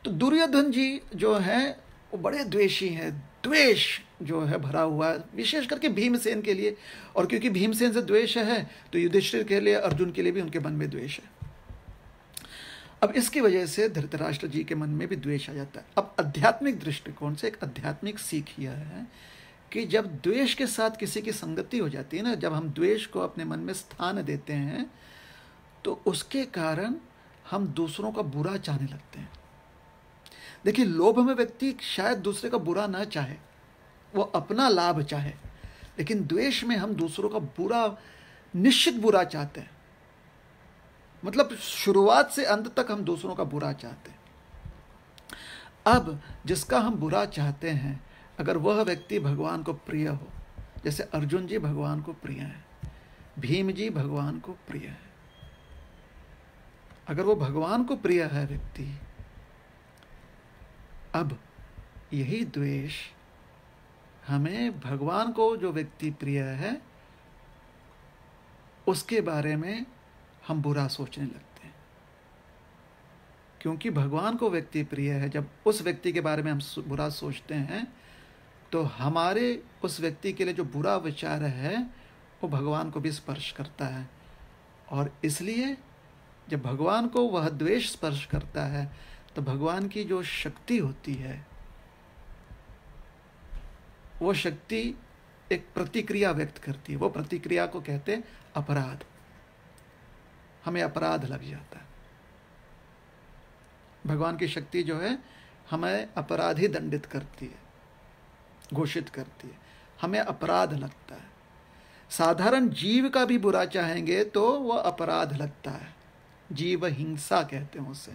तो दुर्योधन जी जो हैं वो बड़े द्वेषी हैं द्वेष जो है भरा हुआ है विशेष करके भीमसेन के लिए और क्योंकि भीमसेन से द्वेष है तो युधिष्ठिर के लिए अर्जुन के लिए भी उनके मन में द्वेष है अब इसकी वजह से धृतराष्ट्र जी के मन में भी द्वेष आ जाता है अब आध्यात्मिक दृष्टिकोण से एक आध्यात्मिक सीख यह है कि जब द्वेष के साथ किसी की संगति हो जाती है ना जब हम द्वेष को अपने मन में स्थान देते हैं तो उसके कारण हम दूसरों का बुरा चाहने लगते हैं देखिए लोभ में व्यक्ति शायद दूसरे का बुरा ना चाहे वो अपना लाभ चाहे लेकिन द्वेष में हम दूसरों का बुरा निश्चित बुरा चाहते हैं मतलब शुरुआत से अंत तक हम दूसरों का बुरा चाहते हैं अब जिसका हम बुरा चाहते हैं अगर वह व्यक्ति भगवान को प्रिय हो जैसे अर्जुन जी भगवान को प्रिय हैं भीम जी भगवान को प्रिय हैं अगर वो भगवान को प्रिय है व्यक्ति अब यही द्वेष हमें भगवान को जो व्यक्ति प्रिय है उसके बारे में हम बुरा सोचने लगते हैं क्योंकि भगवान को व्यक्ति प्रिय है जब उस व्यक्ति के बारे में हम बुरा सोचते हैं तो हमारे उस व्यक्ति के लिए जो बुरा विचार है वो भगवान को भी स्पर्श करता है और इसलिए जब भगवान को वह द्वेष स्पर्श करता है तो भगवान की जो शक्ति होती है वो शक्ति एक प्रतिक्रिया व्यक्त करती है वो प्रतिक्रिया को कहते हैं अपराध हमें अपराध लग जाता है भगवान की शक्ति जो है हमें अपराध ही दंडित करती है घोषित करती है हमें अपराध लगता है साधारण जीव का भी बुरा चाहेंगे तो वह अपराध लगता है जीव हिंसा कहते हैं उसे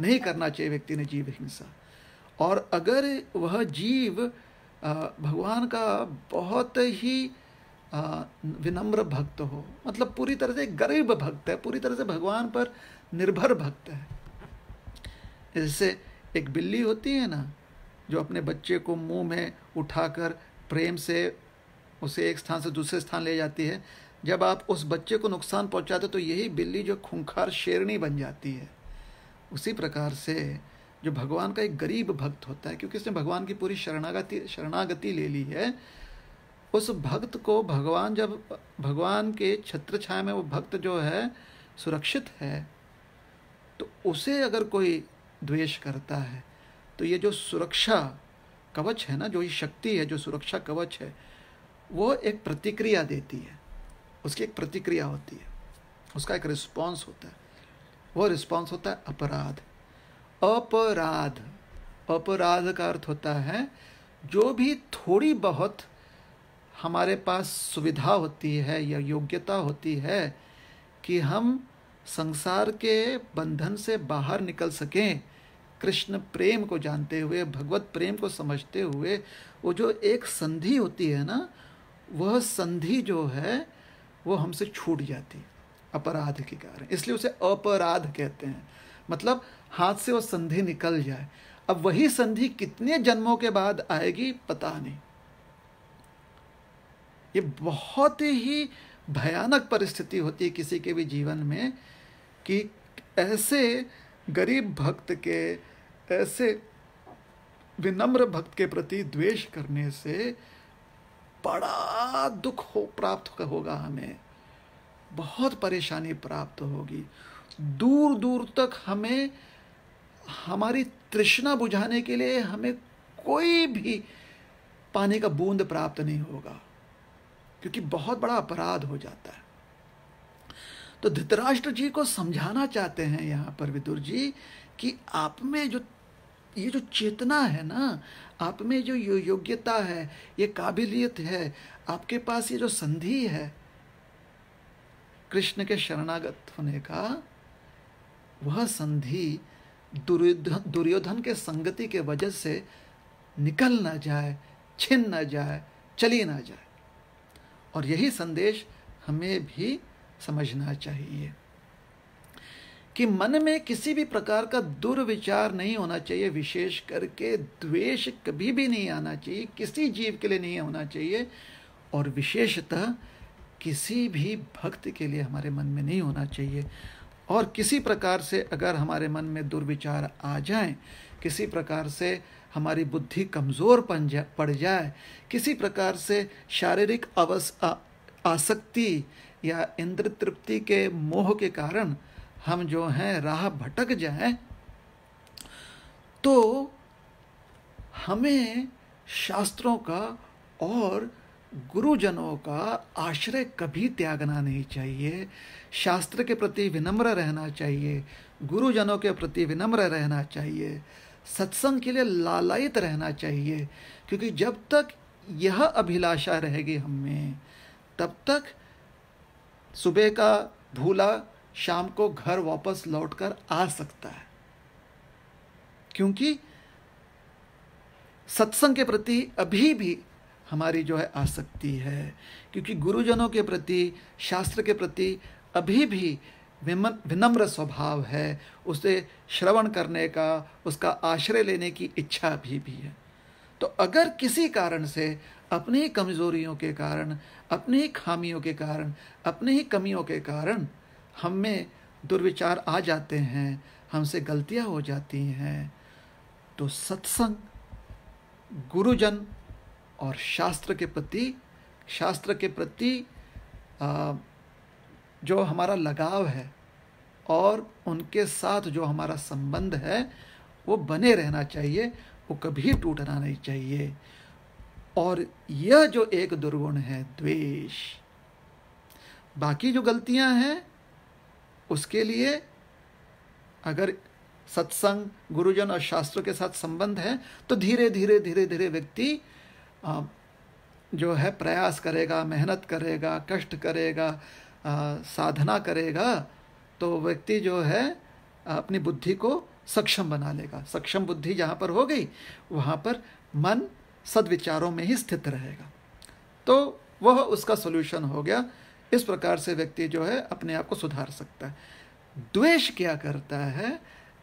नहीं करना चाहिए व्यक्ति ने जीव हिंसा और अगर वह जीव भगवान का बहुत ही विनम्र भक्त हो मतलब पूरी तरह से गरीब भक्त है पूरी तरह से भगवान पर निर्भर भक्त है जैसे एक बिल्ली होती है ना जो अपने बच्चे को मुंह में उठाकर प्रेम से उसे एक स्थान से दूसरे स्थान ले जाती है जब आप उस बच्चे को नुकसान पहुंचाते तो यही बिल्ली जो खूंखार शेरनी बन जाती है उसी प्रकार से जो भगवान का एक गरीब भक्त होता है क्योंकि उसने भगवान की पूरी शरणागति शरणागति ले ली है उस भक्त को भगवान जब भगवान के छत्र छाया में वो भक्त जो है सुरक्षित है तो उसे अगर कोई द्वेष करता है तो ये जो सुरक्षा कवच है ना जो ये शक्ति है जो सुरक्षा कवच है वो एक प्रतिक्रिया देती है उसकी एक प्रतिक्रिया होती है उसका एक रिस्पॉन्स होता है वो रिस्पॉन्स होता है अपराध अपराध अपराध का अर्थ होता है जो भी थोड़ी बहुत हमारे पास सुविधा होती है या योग्यता होती है कि हम संसार के बंधन से बाहर निकल सकें कृष्ण प्रेम को जानते हुए भगवत प्रेम को समझते हुए वो जो एक संधि होती है ना वह संधि जो है वो हमसे छूट जाती है अपराध के कारण इसलिए उसे अपराध कहते हैं मतलब हाथ से वो संधि निकल जाए अब वही संधि कितने जन्मों के बाद आएगी पता नहीं ये बहुत ही भयानक परिस्थिति होती है किसी के भी जीवन में कि ऐसे गरीब भक्त के ऐसे विनम्र भक्त के प्रति द्वेष करने से बड़ा दुख हो प्राप्त होगा हमें बहुत परेशानी प्राप्त होगी दूर दूर तक हमें हमारी तृष्णा बुझाने के लिए हमें कोई भी पानी का बूंद प्राप्त नहीं होगा क्योंकि बहुत बड़ा अपराध हो जाता है तो धृतराष्ट्र जी को समझाना चाहते हैं यहाँ पर विदुर जी कि आप में जो ये जो चेतना है ना आप में जो योग्यता है ये काबिलियत है आपके पास ये जो संधि है कृष्ण के शरणागत होने का वह संधि दुर्योधन दुर्योधन के संगति के वजह से निकल ना जाए छिन ना जाए चली ना जाए और यही संदेश हमें भी समझना चाहिए कि मन में किसी भी प्रकार का दुर्विचार नहीं होना चाहिए विशेष करके द्वेष कभी भी नहीं आना चाहिए किसी जीव के लिए नहीं होना चाहिए और विशेषतः किसी भी भक्त के लिए हमारे मन में नहीं होना चाहिए और किसी प्रकार से अगर हमारे मन में दुर्विचार आ जाए किसी प्रकार से हमारी बुद्धि कमज़ोर पन जाए पड़ जाए किसी प्रकार से शारीरिक अवस आसक्ति या इंद्र तृप्ति के मोह के कारण हम जो हैं राह भटक जाएं तो हमें शास्त्रों का और गुरुजनों का आश्रय कभी त्यागना नहीं चाहिए शास्त्र के प्रति विनम्र रहना चाहिए गुरुजनों के प्रति विनम्र रहना चाहिए सत्संग के लिए लालायित रहना चाहिए क्योंकि जब तक यह अभिलाषा रहेगी हमें तब तक सुबह का भूला शाम को घर वापस लौटकर आ सकता है क्योंकि सत्संग के प्रति अभी भी हमारी जो है आसक्ति है क्योंकि गुरुजनों के प्रति शास्त्र के प्रति अभी भी विनम्र स्वभाव है उसे श्रवण करने का उसका आश्रय लेने की इच्छा अभी भी है तो अगर किसी कारण से अपनी कमजोरियों के कारण अपनी खामियों के कारण अपनी ही कमियों के कारण हम में दुर्विचार आ जाते हैं हमसे गलतियां हो जाती हैं तो सत्संग गुरुजन और शास्त्र के प्रति शास्त्र के प्रति जो हमारा लगाव है और उनके साथ जो हमारा संबंध है वो बने रहना चाहिए वो कभी टूटना नहीं चाहिए और यह जो एक दुर्गुण है द्वेष बाकी जो गलतियां हैं उसके लिए अगर सत्संग गुरुजन और शास्त्रों के साथ संबंध है तो धीरे धीरे धीरे धीरे व्यक्ति जो है प्रयास करेगा मेहनत करेगा कष्ट करेगा आ, साधना करेगा तो व्यक्ति जो है अपनी बुद्धि को सक्षम बना लेगा सक्षम बुद्धि जहाँ पर हो गई वहाँ पर मन सद्विचारों में ही स्थित रहेगा तो वह उसका सोल्यूशन हो गया इस प्रकार से व्यक्ति जो है अपने आप को सुधार सकता है द्वेष क्या करता है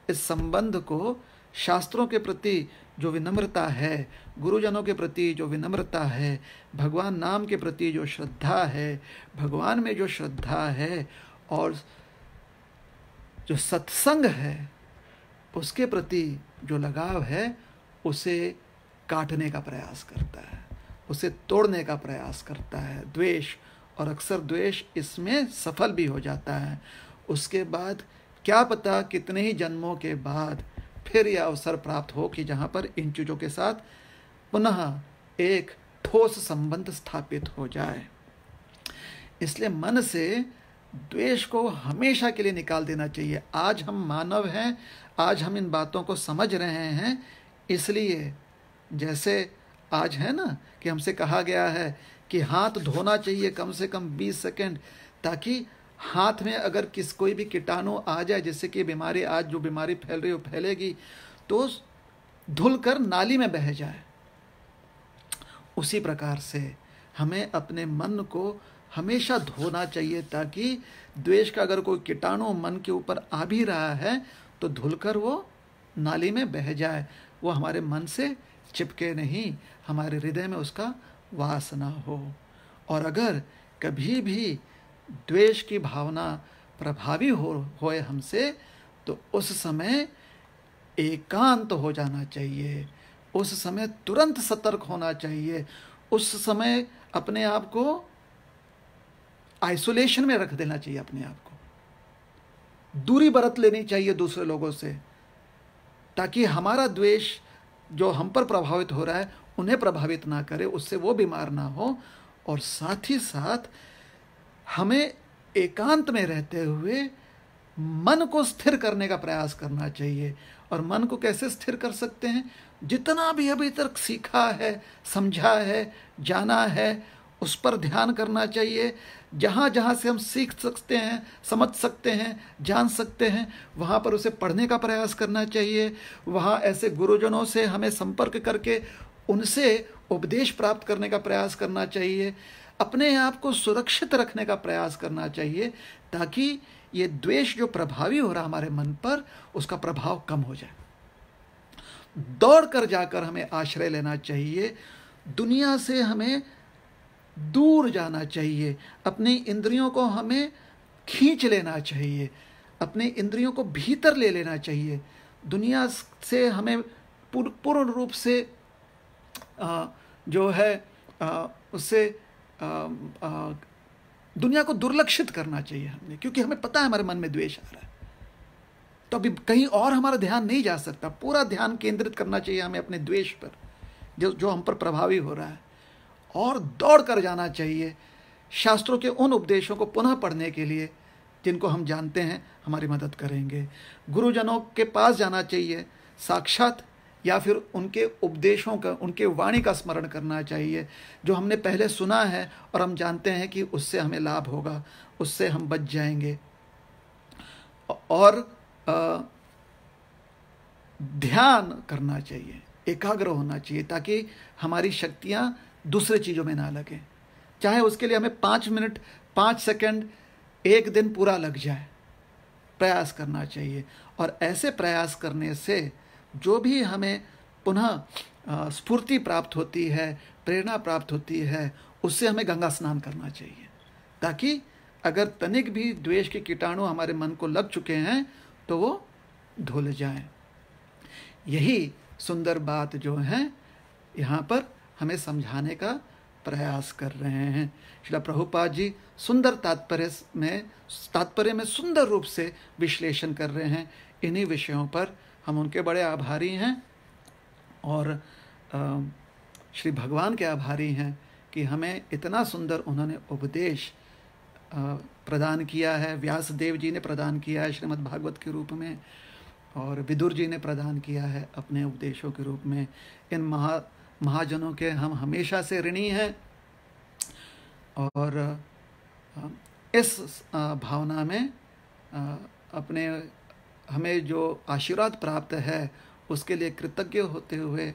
इस संबंध को शास्त्रों के प्रति जो विनम्रता है गुरुजनों के प्रति जो विनम्रता है भगवान नाम के प्रति जो श्रद्धा है भगवान में जो श्रद्धा है और जो सत्संग है उसके प्रति जो लगाव है उसे काटने का प्रयास करता है उसे तोड़ने का प्रयास करता है द्वेष और अक्सर द्वेष इसमें सफल भी हो जाता है उसके बाद क्या पता कितने ही जन्मों के बाद फिर यह अवसर प्राप्त हो कि जहाँ पर इन चीज़ों के साथ पुनः एक ठोस संबंध स्थापित हो जाए इसलिए मन से द्वेष को हमेशा के लिए निकाल देना चाहिए आज हम मानव हैं आज हम इन बातों को समझ रहे हैं इसलिए जैसे आज है ना कि हमसे कहा गया है कि हाथ धोना चाहिए कम से कम 20 सेकंड ताकि हाथ में अगर किस कोई भी कीटाणु आ जाए जैसे कि बीमारी आज जो बीमारी फैल रही हो फैलेगी तो धुल कर नाली में बह जाए उसी प्रकार से हमें अपने मन को हमेशा धोना चाहिए ताकि द्वेष का अगर कोई कीटाणु मन के ऊपर आ भी रहा है तो धुलकर वो नाली में बह जाए वो हमारे मन से चिपके नहीं हमारे हृदय में उसका वासना हो और अगर कभी भी द्वेष की भावना प्रभावी हो होए हमसे तो उस समय एकांत हो जाना चाहिए उस समय तुरंत सतर्क होना चाहिए उस समय अपने आप को आइसोलेशन में रख देना चाहिए अपने आप को दूरी बरत लेनी चाहिए दूसरे लोगों से ताकि हमारा द्वेष जो हम पर प्रभावित हो रहा है उन्हें प्रभावित ना करे उससे वो बीमार ना हो और साथ ही साथ हमें एकांत में रहते हुए मन को स्थिर करने का प्रयास करना चाहिए और मन को कैसे स्थिर कर सकते हैं जितना भी अभी तक सीखा है समझा है जाना है उस पर ध्यान करना चाहिए जहाँ जहाँ से हम सीख सकते हैं समझ सकते हैं जान सकते हैं वहाँ पर उसे पढ़ने का प्रयास करना चाहिए वहाँ ऐसे गुरुजनों से हमें संपर्क करके उनसे उपदेश प्राप्त करने का प्रयास करना चाहिए अपने आप को सुरक्षित रखने का प्रयास करना चाहिए ताकि ये द्वेष जो प्रभावी हो रहा हमारे मन पर उसका प्रभाव कम हो जाए दौड़ कर जाकर हमें आश्रय लेना चाहिए दुनिया से हमें दूर जाना चाहिए अपनी इंद्रियों को हमें खींच लेना चाहिए अपने इंद्रियों को भीतर ले लेना चाहिए दुनिया से हमें पूर्ण रूप से जो है उससे दुनिया को दुर्लक्षित करना चाहिए हमने क्योंकि हमें पता है हमारे मन में द्वेष आ रहा है तो अभी कहीं और हमारा ध्यान नहीं जा सकता पूरा ध्यान केंद्रित करना चाहिए हमें अपने द्वेष पर जो जो हम पर प्रभावी हो रहा है और दौड़ कर जाना चाहिए शास्त्रों के उन उपदेशों को पुनः पढ़ने के लिए जिनको हम जानते हैं हमारी मदद करेंगे गुरुजनों के पास जाना चाहिए साक्षात या फिर उनके उपदेशों का उनके वाणी का स्मरण करना चाहिए जो हमने पहले सुना है और हम जानते हैं कि उससे हमें लाभ होगा उससे हम बच जाएंगे और आ, ध्यान करना चाहिए एकाग्र होना चाहिए ताकि हमारी शक्तियाँ दूसरे चीज़ों में ना लगें चाहे उसके लिए हमें पाँच मिनट पाँच सेकंड एक दिन पूरा लग जाए प्रयास करना चाहिए और ऐसे प्रयास करने से जो भी हमें पुनः स्फूर्ति प्राप्त होती है प्रेरणा प्राप्त होती है उससे हमें गंगा स्नान करना चाहिए ताकि अगर तनिक भी द्वेष के कीटाणु हमारे मन को लग चुके हैं तो वो धुल जाएं यही सुंदर बात जो है यहाँ पर हमें समझाने का प्रयास कर रहे हैं शिला प्रभुपाद जी सुंदर तात्पर्य में तात्पर्य में सुंदर रूप से विश्लेषण कर रहे हैं इन्हीं विषयों पर हम उनके बड़े आभारी हैं और श्री भगवान के आभारी हैं कि हमें इतना सुंदर उन्होंने उपदेश प्रदान किया है व्यास देव जी ने प्रदान किया है श्रीमद् भागवत के रूप में और विदुर जी ने प्रदान किया है अपने उपदेशों के रूप में इन महा महाजनों के हम हमेशा से ऋणी हैं और इस भावना में अपने हमें जो आशीर्वाद प्राप्त है उसके लिए कृतज्ञ होते हुए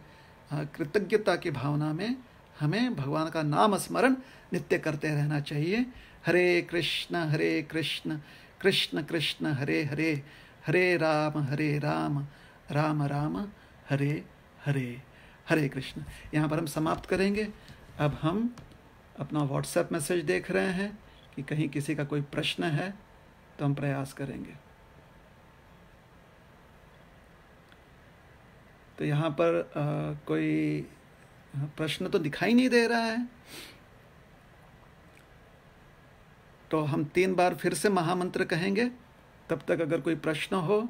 कृतज्ञता की भावना में हमें भगवान का नाम स्मरण नित्य करते रहना चाहिए हरे कृष्ण हरे कृष्ण कृष्ण कृष्ण हरे हरे हरे राम हरे राम राम राम हरे हरे हरे कृष्ण यहाँ पर हम समाप्त करेंगे अब हम अपना व्हाट्सएप मैसेज देख रहे हैं कि कहीं किसी का कोई प्रश्न है तो हम प्रयास करेंगे तो यहाँ पर आ, कोई प्रश्न तो दिखाई नहीं दे रहा है तो हम तीन बार फिर से महामंत्र कहेंगे तब तक अगर कोई प्रश्न हो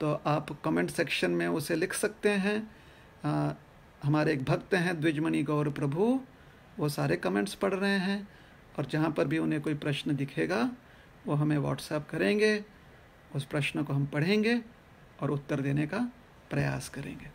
तो आप कमेंट सेक्शन में उसे लिख सकते हैं आ, हमारे एक भक्त हैं द्विजमणि गौर प्रभु वो सारे कमेंट्स पढ़ रहे हैं और जहाँ पर भी उन्हें कोई प्रश्न दिखेगा वो हमें व्हाट्सएप करेंगे उस प्रश्न को हम पढ़ेंगे और उत्तर देने का प्रयास करेंगे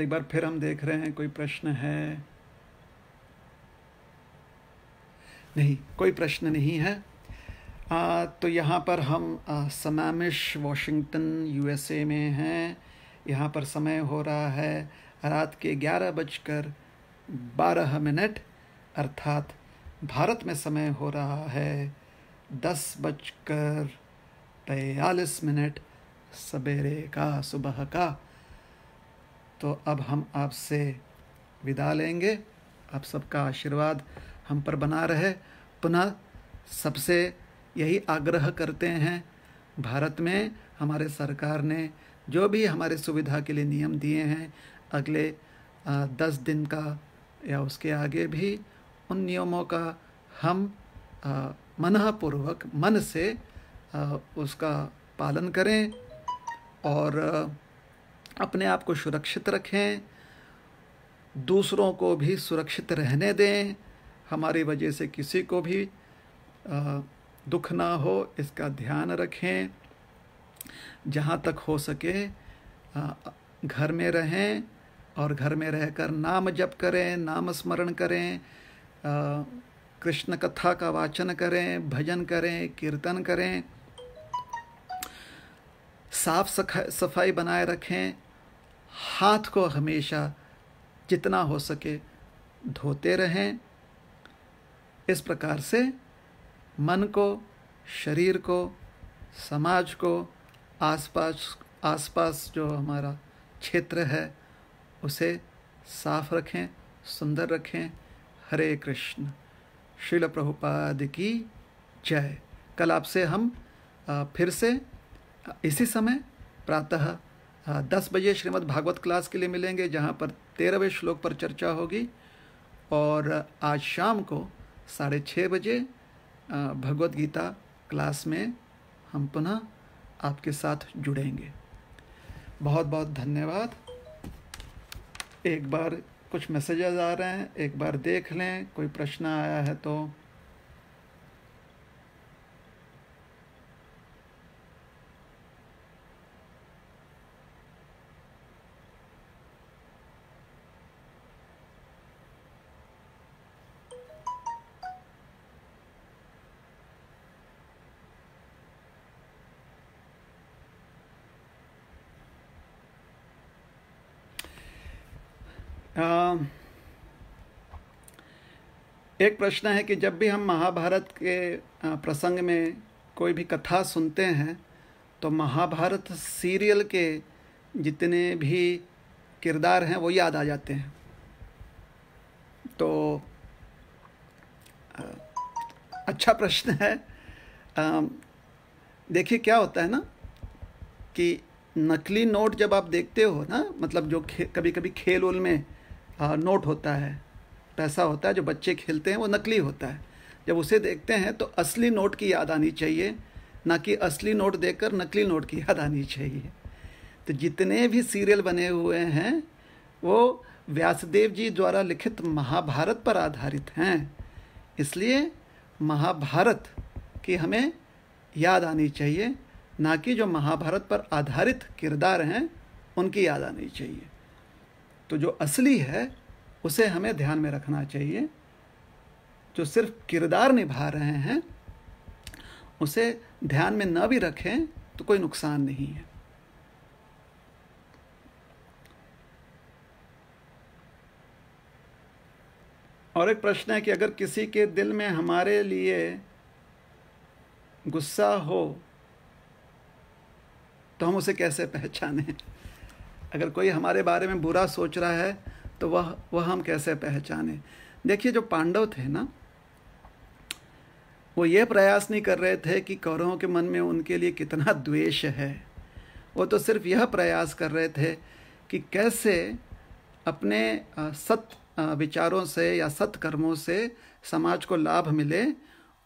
एक बार फिर हम देख रहे हैं कोई प्रश्न है नहीं कोई प्रश्न नहीं है आ, तो यहाँ पर हम समामिश वॉशिंगटन यूएसए में हैं यहाँ पर समय हो रहा है रात के ग्यारह बजकर बारह मिनट अर्थात भारत में समय हो रहा है दस बजकर बयालीस मिनट सवेरे का सुबह का तो अब हम आपसे विदा लेंगे आप सबका आशीर्वाद हम पर बना रहे पुनः सबसे यही आग्रह करते हैं भारत में हमारे सरकार ने जो भी हमारे सुविधा के लिए नियम दिए हैं अगले दस दिन का या उसके आगे भी उन नियमों का हम मनपूर्वक मन से उसका पालन करें और अपने आप को सुरक्षित रखें दूसरों को भी सुरक्षित रहने दें हमारी वजह से किसी को भी दुख ना हो इसका ध्यान रखें जहाँ तक हो सके घर में रहें और घर में रहकर नाम जप करें नाम स्मरण करें कृष्ण कथा का वाचन करें भजन करें कीर्तन करें साफ सफाई बनाए रखें हाथ को हमेशा जितना हो सके धोते रहें इस प्रकार से मन को शरीर को समाज को आसपास आसपास जो हमारा क्षेत्र है उसे साफ रखें सुंदर रखें हरे कृष्ण शिल प्रभुपाद की जय कल आपसे हम फिर से इसी समय प्रातः हाँ, दस बजे श्रीमद् भागवत क्लास के लिए मिलेंगे जहाँ पर तेरहवें श्लोक पर चर्चा होगी और आज शाम को साढ़े छः बजे भगवत गीता क्लास में हम पुनः आपके साथ जुड़ेंगे बहुत बहुत धन्यवाद एक बार कुछ मैसेजेस आ रहे हैं एक बार देख लें कोई प्रश्न आया है तो एक प्रश्न है कि जब भी हम महाभारत के प्रसंग में कोई भी कथा सुनते हैं तो महाभारत सीरियल के जितने भी किरदार हैं वो याद आ जाते हैं तो अच्छा प्रश्न है देखिए क्या होता है ना कि नकली नोट जब आप देखते हो ना मतलब जो खे, कभी कभी खेल उल में आ, नोट होता है पैसा होता है जो बच्चे खेलते हैं वो नकली होता है जब उसे देखते हैं तो असली नोट की याद आनी चाहिए ना कि असली नोट देकर नकली नोट की याद आनी चाहिए तो जितने भी सीरियल बने हुए हैं वो व्यासदेव जी द्वारा लिखित महाभारत पर आधारित हैं इसलिए महाभारत की हमें याद आनी चाहिए ना कि जो महाभारत पर आधारित किरदार हैं उनकी याद आनी चाहिए तो जो असली है उसे हमें ध्यान में रखना चाहिए जो सिर्फ किरदार निभा रहे हैं उसे ध्यान में ना भी रखें तो कोई नुकसान नहीं है और एक प्रश्न है कि अगर किसी के दिल में हमारे लिए गुस्सा हो तो हम उसे कैसे पहचाने अगर कोई हमारे बारे में बुरा सोच रहा है तो वह वह हम कैसे पहचाने देखिए जो पांडव थे ना वो ये प्रयास नहीं कर रहे थे कि कौरवों के मन में उनके लिए कितना द्वेष है वो तो सिर्फ यह प्रयास कर रहे थे कि कैसे अपने सत विचारों से या कर्मों से समाज को लाभ मिले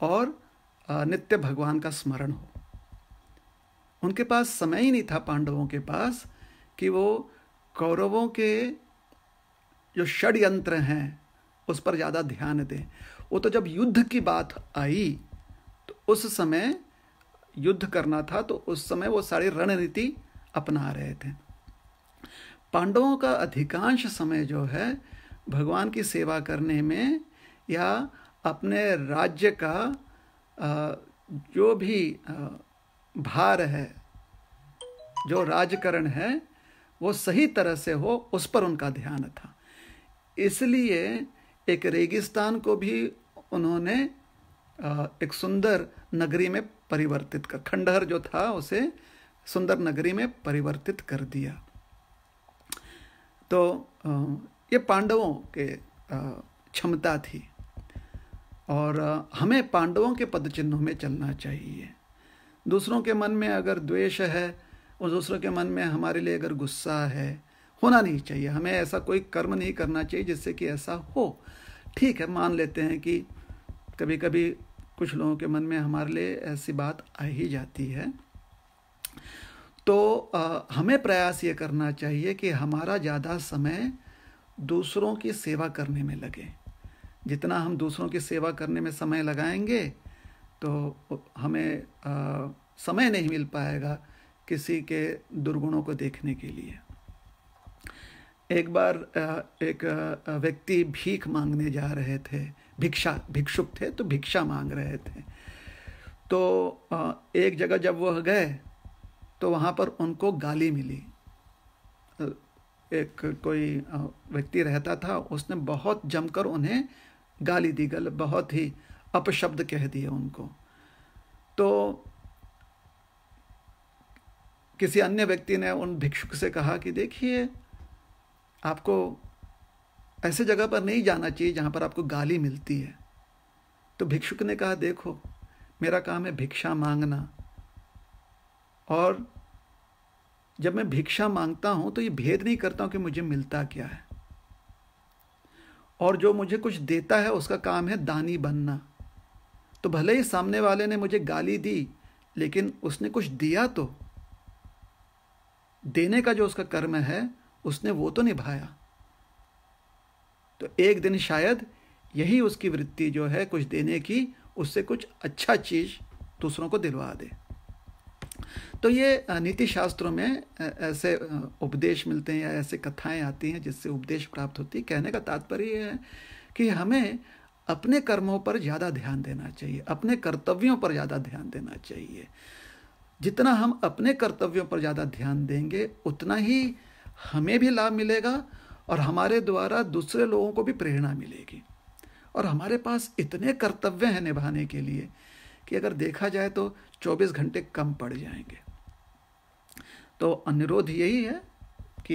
और नित्य भगवान का स्मरण हो उनके पास समय ही नहीं था पांडवों के पास कि वो कौरवों के जो षड्यंत्र हैं उस पर ज़्यादा ध्यान दें वो तो जब युद्ध की बात आई तो उस समय युद्ध करना था तो उस समय वो सारी रणनीति अपना रहे थे पांडवों का अधिकांश समय जो है भगवान की सेवा करने में या अपने राज्य का जो भी भार है जो राजकरण है वो सही तरह से हो उस पर उनका ध्यान था इसलिए एक रेगिस्तान को भी उन्होंने एक सुंदर नगरी में परिवर्तित कर खंडहर जो था उसे सुंदर नगरी में परिवर्तित कर दिया तो ये पांडवों के क्षमता थी और हमें पांडवों के पदचिन्हों में चलना चाहिए दूसरों के मन में अगर द्वेष है और दूसरों के मन में हमारे लिए अगर गुस्सा है होना नहीं चाहिए हमें ऐसा कोई कर्म नहीं करना चाहिए जिससे कि ऐसा हो ठीक है मान लेते हैं कि कभी कभी कुछ लोगों के मन में हमारे लिए ऐसी बात आ ही जाती है तो आ, हमें प्रयास ये करना चाहिए कि हमारा ज़्यादा समय दूसरों की सेवा करने में लगे जितना हम दूसरों की सेवा करने में समय लगाएंगे तो हमें आ, समय नहीं मिल पाएगा किसी के दुर्गुणों को देखने के लिए एक बार एक व्यक्ति भीख मांगने जा रहे थे भिक्षा भिक्षुक थे तो भिक्षा मांग रहे थे तो एक जगह जब वह गए तो वहाँ पर उनको गाली मिली एक कोई व्यक्ति रहता था उसने बहुत जमकर उन्हें गाली दी गल बहुत ही अपशब्द कह दिए उनको तो किसी अन्य व्यक्ति ने उन भिक्षुक से कहा कि देखिए आपको ऐसे जगह पर नहीं जाना चाहिए जहाँ पर आपको गाली मिलती है तो भिक्षुक ने कहा देखो मेरा काम है भिक्षा मांगना और जब मैं भिक्षा मांगता हूँ तो ये भेद नहीं करता हूँ कि मुझे मिलता क्या है और जो मुझे कुछ देता है उसका काम है दानी बनना तो भले ही सामने वाले ने मुझे गाली दी लेकिन उसने कुछ दिया तो देने का जो उसका कर्म है उसने वो तो निभाया तो एक दिन शायद यही उसकी वृत्ति जो है कुछ देने की उससे कुछ अच्छा चीज़ दूसरों को दिलवा दे तो ये नीति शास्त्रों में ऐसे उपदेश मिलते हैं या ऐसे कथाएं आती हैं जिससे उपदेश प्राप्त होती है कहने का तात्पर्य यह है कि हमें अपने कर्मों पर ज़्यादा ध्यान देना चाहिए अपने कर्तव्यों पर ज़्यादा ध्यान देना चाहिए जितना हम अपने कर्तव्यों पर ज़्यादा ध्यान देंगे उतना ही हमें भी लाभ मिलेगा और हमारे द्वारा दूसरे लोगों को भी प्रेरणा मिलेगी और हमारे पास इतने कर्तव्य हैं निभाने के लिए कि अगर देखा जाए तो 24 घंटे कम पड़ जाएंगे तो अनुरोध यही है कि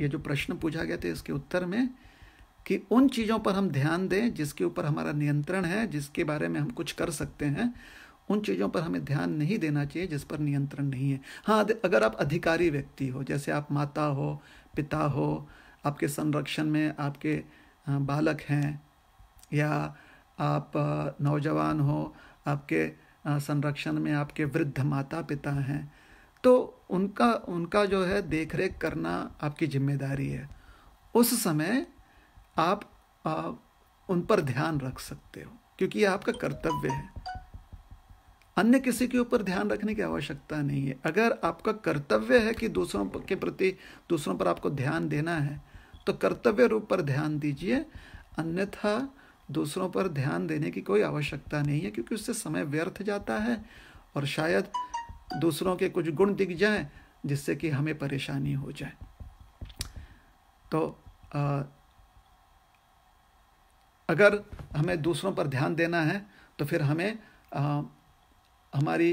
ये जो प्रश्न पूछा गया था इसके उत्तर में कि उन चीज़ों पर हम ध्यान दें जिसके ऊपर हमारा नियंत्रण है जिसके बारे में हम कुछ कर सकते हैं उन चीज़ों पर हमें ध्यान नहीं देना चाहिए जिस पर नियंत्रण नहीं है हाँ अगर आप अधिकारी व्यक्ति हो जैसे आप माता हो पिता हो आपके संरक्षण में आपके बालक हैं या आप नौजवान हो आपके संरक्षण में आपके वृद्ध माता पिता हैं तो उनका उनका जो है रेख करना आपकी जिम्मेदारी है उस समय आप आ, उन पर ध्यान रख सकते हो क्योंकि ये आपका कर्तव्य है अन्य किसी के ऊपर ध्यान रखने की आवश्यकता नहीं है अगर आपका कर्तव्य है कि दूसरों के प्रति दूसरों पर आपको ध्यान देना है तो कर्तव्य रूप पर ध्यान दीजिए अन्यथा दूसरों पर ध्यान देने की कोई आवश्यकता नहीं है क्योंकि उससे समय व्यर्थ जाता है और शायद दूसरों के कुछ गुण दिख जाएं जिससे कि हमें परेशानी हो जाए तो आ, अगर हमें दूसरों पर ध्यान देना है तो फिर हमें आ, हमारी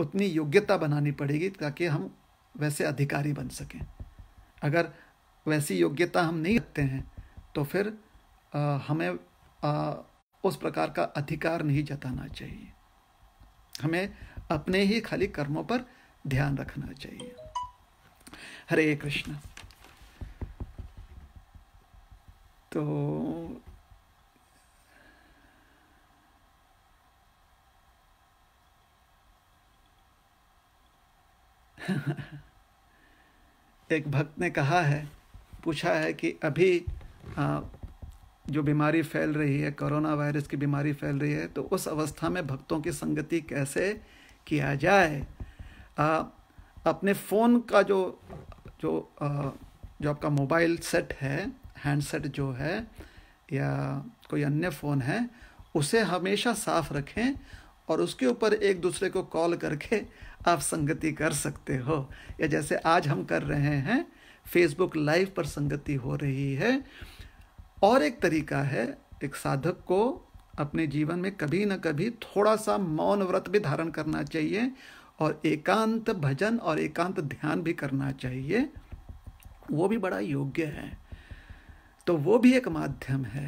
उतनी योग्यता बनानी पड़ेगी ताकि हम वैसे अधिकारी बन सकें अगर वैसी योग्यता हम नहीं रखते हैं तो फिर आ, हमें आ, उस प्रकार का अधिकार नहीं जताना चाहिए हमें अपने ही खाली कर्मों पर ध्यान रखना चाहिए हरे कृष्ण तो एक भक्त ने कहा है पूछा है कि अभी आ, जो बीमारी फैल रही है कोरोना वायरस की बीमारी फैल रही है तो उस अवस्था में भक्तों की संगति कैसे किया जाए आ, अपने फ़ोन का जो जो आ, जो आपका मोबाइल सेट है हैंडसेट जो है या कोई अन्य फ़ोन है उसे हमेशा साफ़ रखें और उसके ऊपर एक दूसरे को कॉल करके आप संगति कर सकते हो या जैसे आज हम कर रहे हैं फेसबुक लाइव पर संगति हो रही है और एक तरीका है एक साधक को अपने जीवन में कभी ना कभी थोड़ा सा मौन व्रत भी धारण करना चाहिए और एकांत भजन और एकांत ध्यान भी करना चाहिए वो भी बड़ा योग्य है तो वो भी एक माध्यम है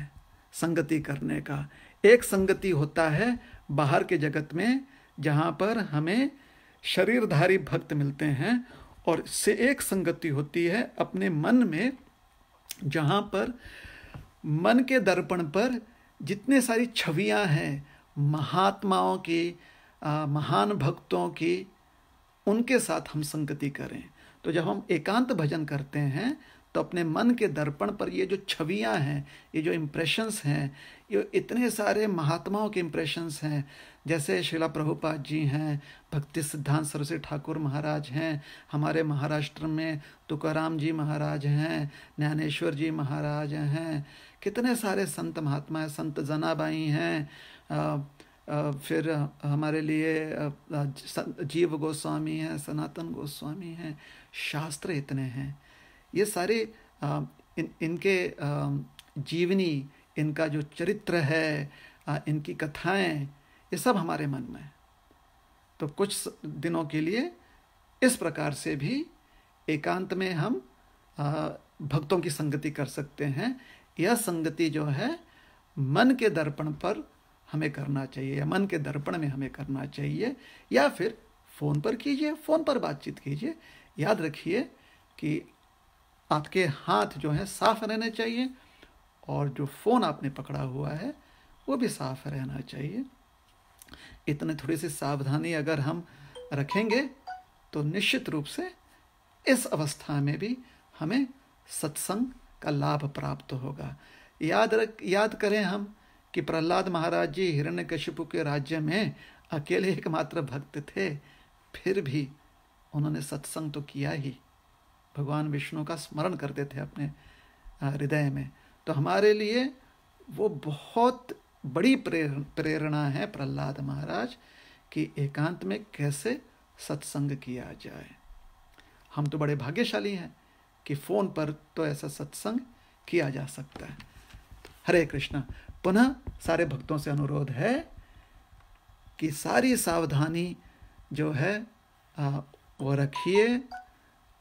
संगति करने का एक संगति होता है बाहर के जगत में जहाँ पर हमें शरीरधारी भक्त मिलते हैं और इससे एक संगति होती है अपने मन में जहाँ पर मन के दर्पण पर जितने सारी छवियाँ हैं महात्माओं की आ, महान भक्तों की उनके साथ हम संगति करें तो जब हम एकांत भजन करते हैं तो अपने मन के दर्पण पर ये जो छवियाँ हैं ये जो इम्प्रेशंस हैं ये इतने सारे महात्माओं के इम्प्रेशंस हैं जैसे शिला प्रभुपाद जी हैं भक्ति सिद्धांत सरस्वती ठाकुर महाराज हैं हमारे महाराष्ट्र में तुकाराम जी महाराज हैं ज्ञानेश्वर जी महाराज हैं कितने सारे संत महात्मा हैं संत जनाबाई हैं फिर हमारे लिए जीव गोस्वामी हैं सनातन गोस्वामी हैं शास्त्र इतने हैं ये सारे आ, इन इनके जीवनी इनका जो चरित्र है आ, इनकी कथाएं ये सब हमारे मन में है तो कुछ दिनों के लिए इस प्रकार से भी एकांत में हम भक्तों की संगति कर सकते हैं यह संगति जो है मन के दर्पण पर हमें करना चाहिए या मन के दर्पण में हमें करना चाहिए या फिर फ़ोन पर कीजिए फ़ोन पर बातचीत कीजिए याद रखिए कि आपके हाथ जो हैं साफ रहने चाहिए और जो फ़ोन आपने पकड़ा हुआ है वो भी साफ रहना चाहिए इतने थोड़ी सी सावधानी अगर हम रखेंगे तो निश्चित रूप से इस अवस्था में भी हमें सत्संग का लाभ प्राप्त होगा याद रख याद करें हम कि प्रहलाद महाराज जी कश्यपु के राज्य में अकेले एकमात्र भक्त थे फिर भी उन्होंने सत्संग तो किया ही भगवान विष्णु का स्मरण करते थे अपने हृदय में तो हमारे लिए वो बहुत बड़ी प्रेरणा है प्रहलाद महाराज कि एकांत में कैसे सत्संग किया जाए हम तो बड़े भाग्यशाली हैं कि फ़ोन पर तो ऐसा सत्संग किया जा सकता है हरे कृष्णा पुनः सारे भक्तों से अनुरोध है कि सारी सावधानी जो है आ, वो रखिए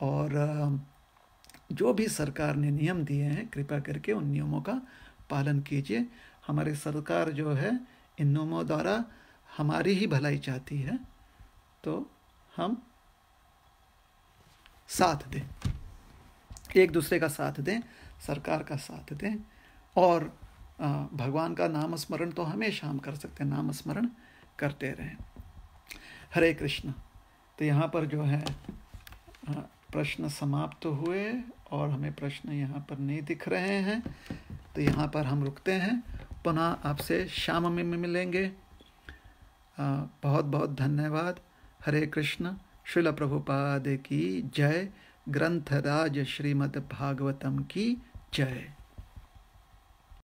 और जो भी सरकार ने नियम दिए हैं कृपया करके उन नियमों का पालन कीजिए हमारी सरकार जो है इन नियमों द्वारा हमारी ही भलाई चाहती है तो हम साथ दें एक दूसरे का साथ दें सरकार का साथ दें और भगवान का नाम स्मरण तो हमेशा हम कर सकते हैं नाम स्मरण करते रहें हरे कृष्ण तो यहाँ पर जो है प्रश्न समाप्त तो हुए और हमें प्रश्न यहाँ पर नहीं दिख रहे हैं तो यहाँ पर हम रुकते हैं पुनः आपसे शाम में मिलेंगे बहुत बहुत धन्यवाद हरे कृष्ण शिल प्रभुपाद की जय ग्रंथराज श्रीमद्भागवतम की जय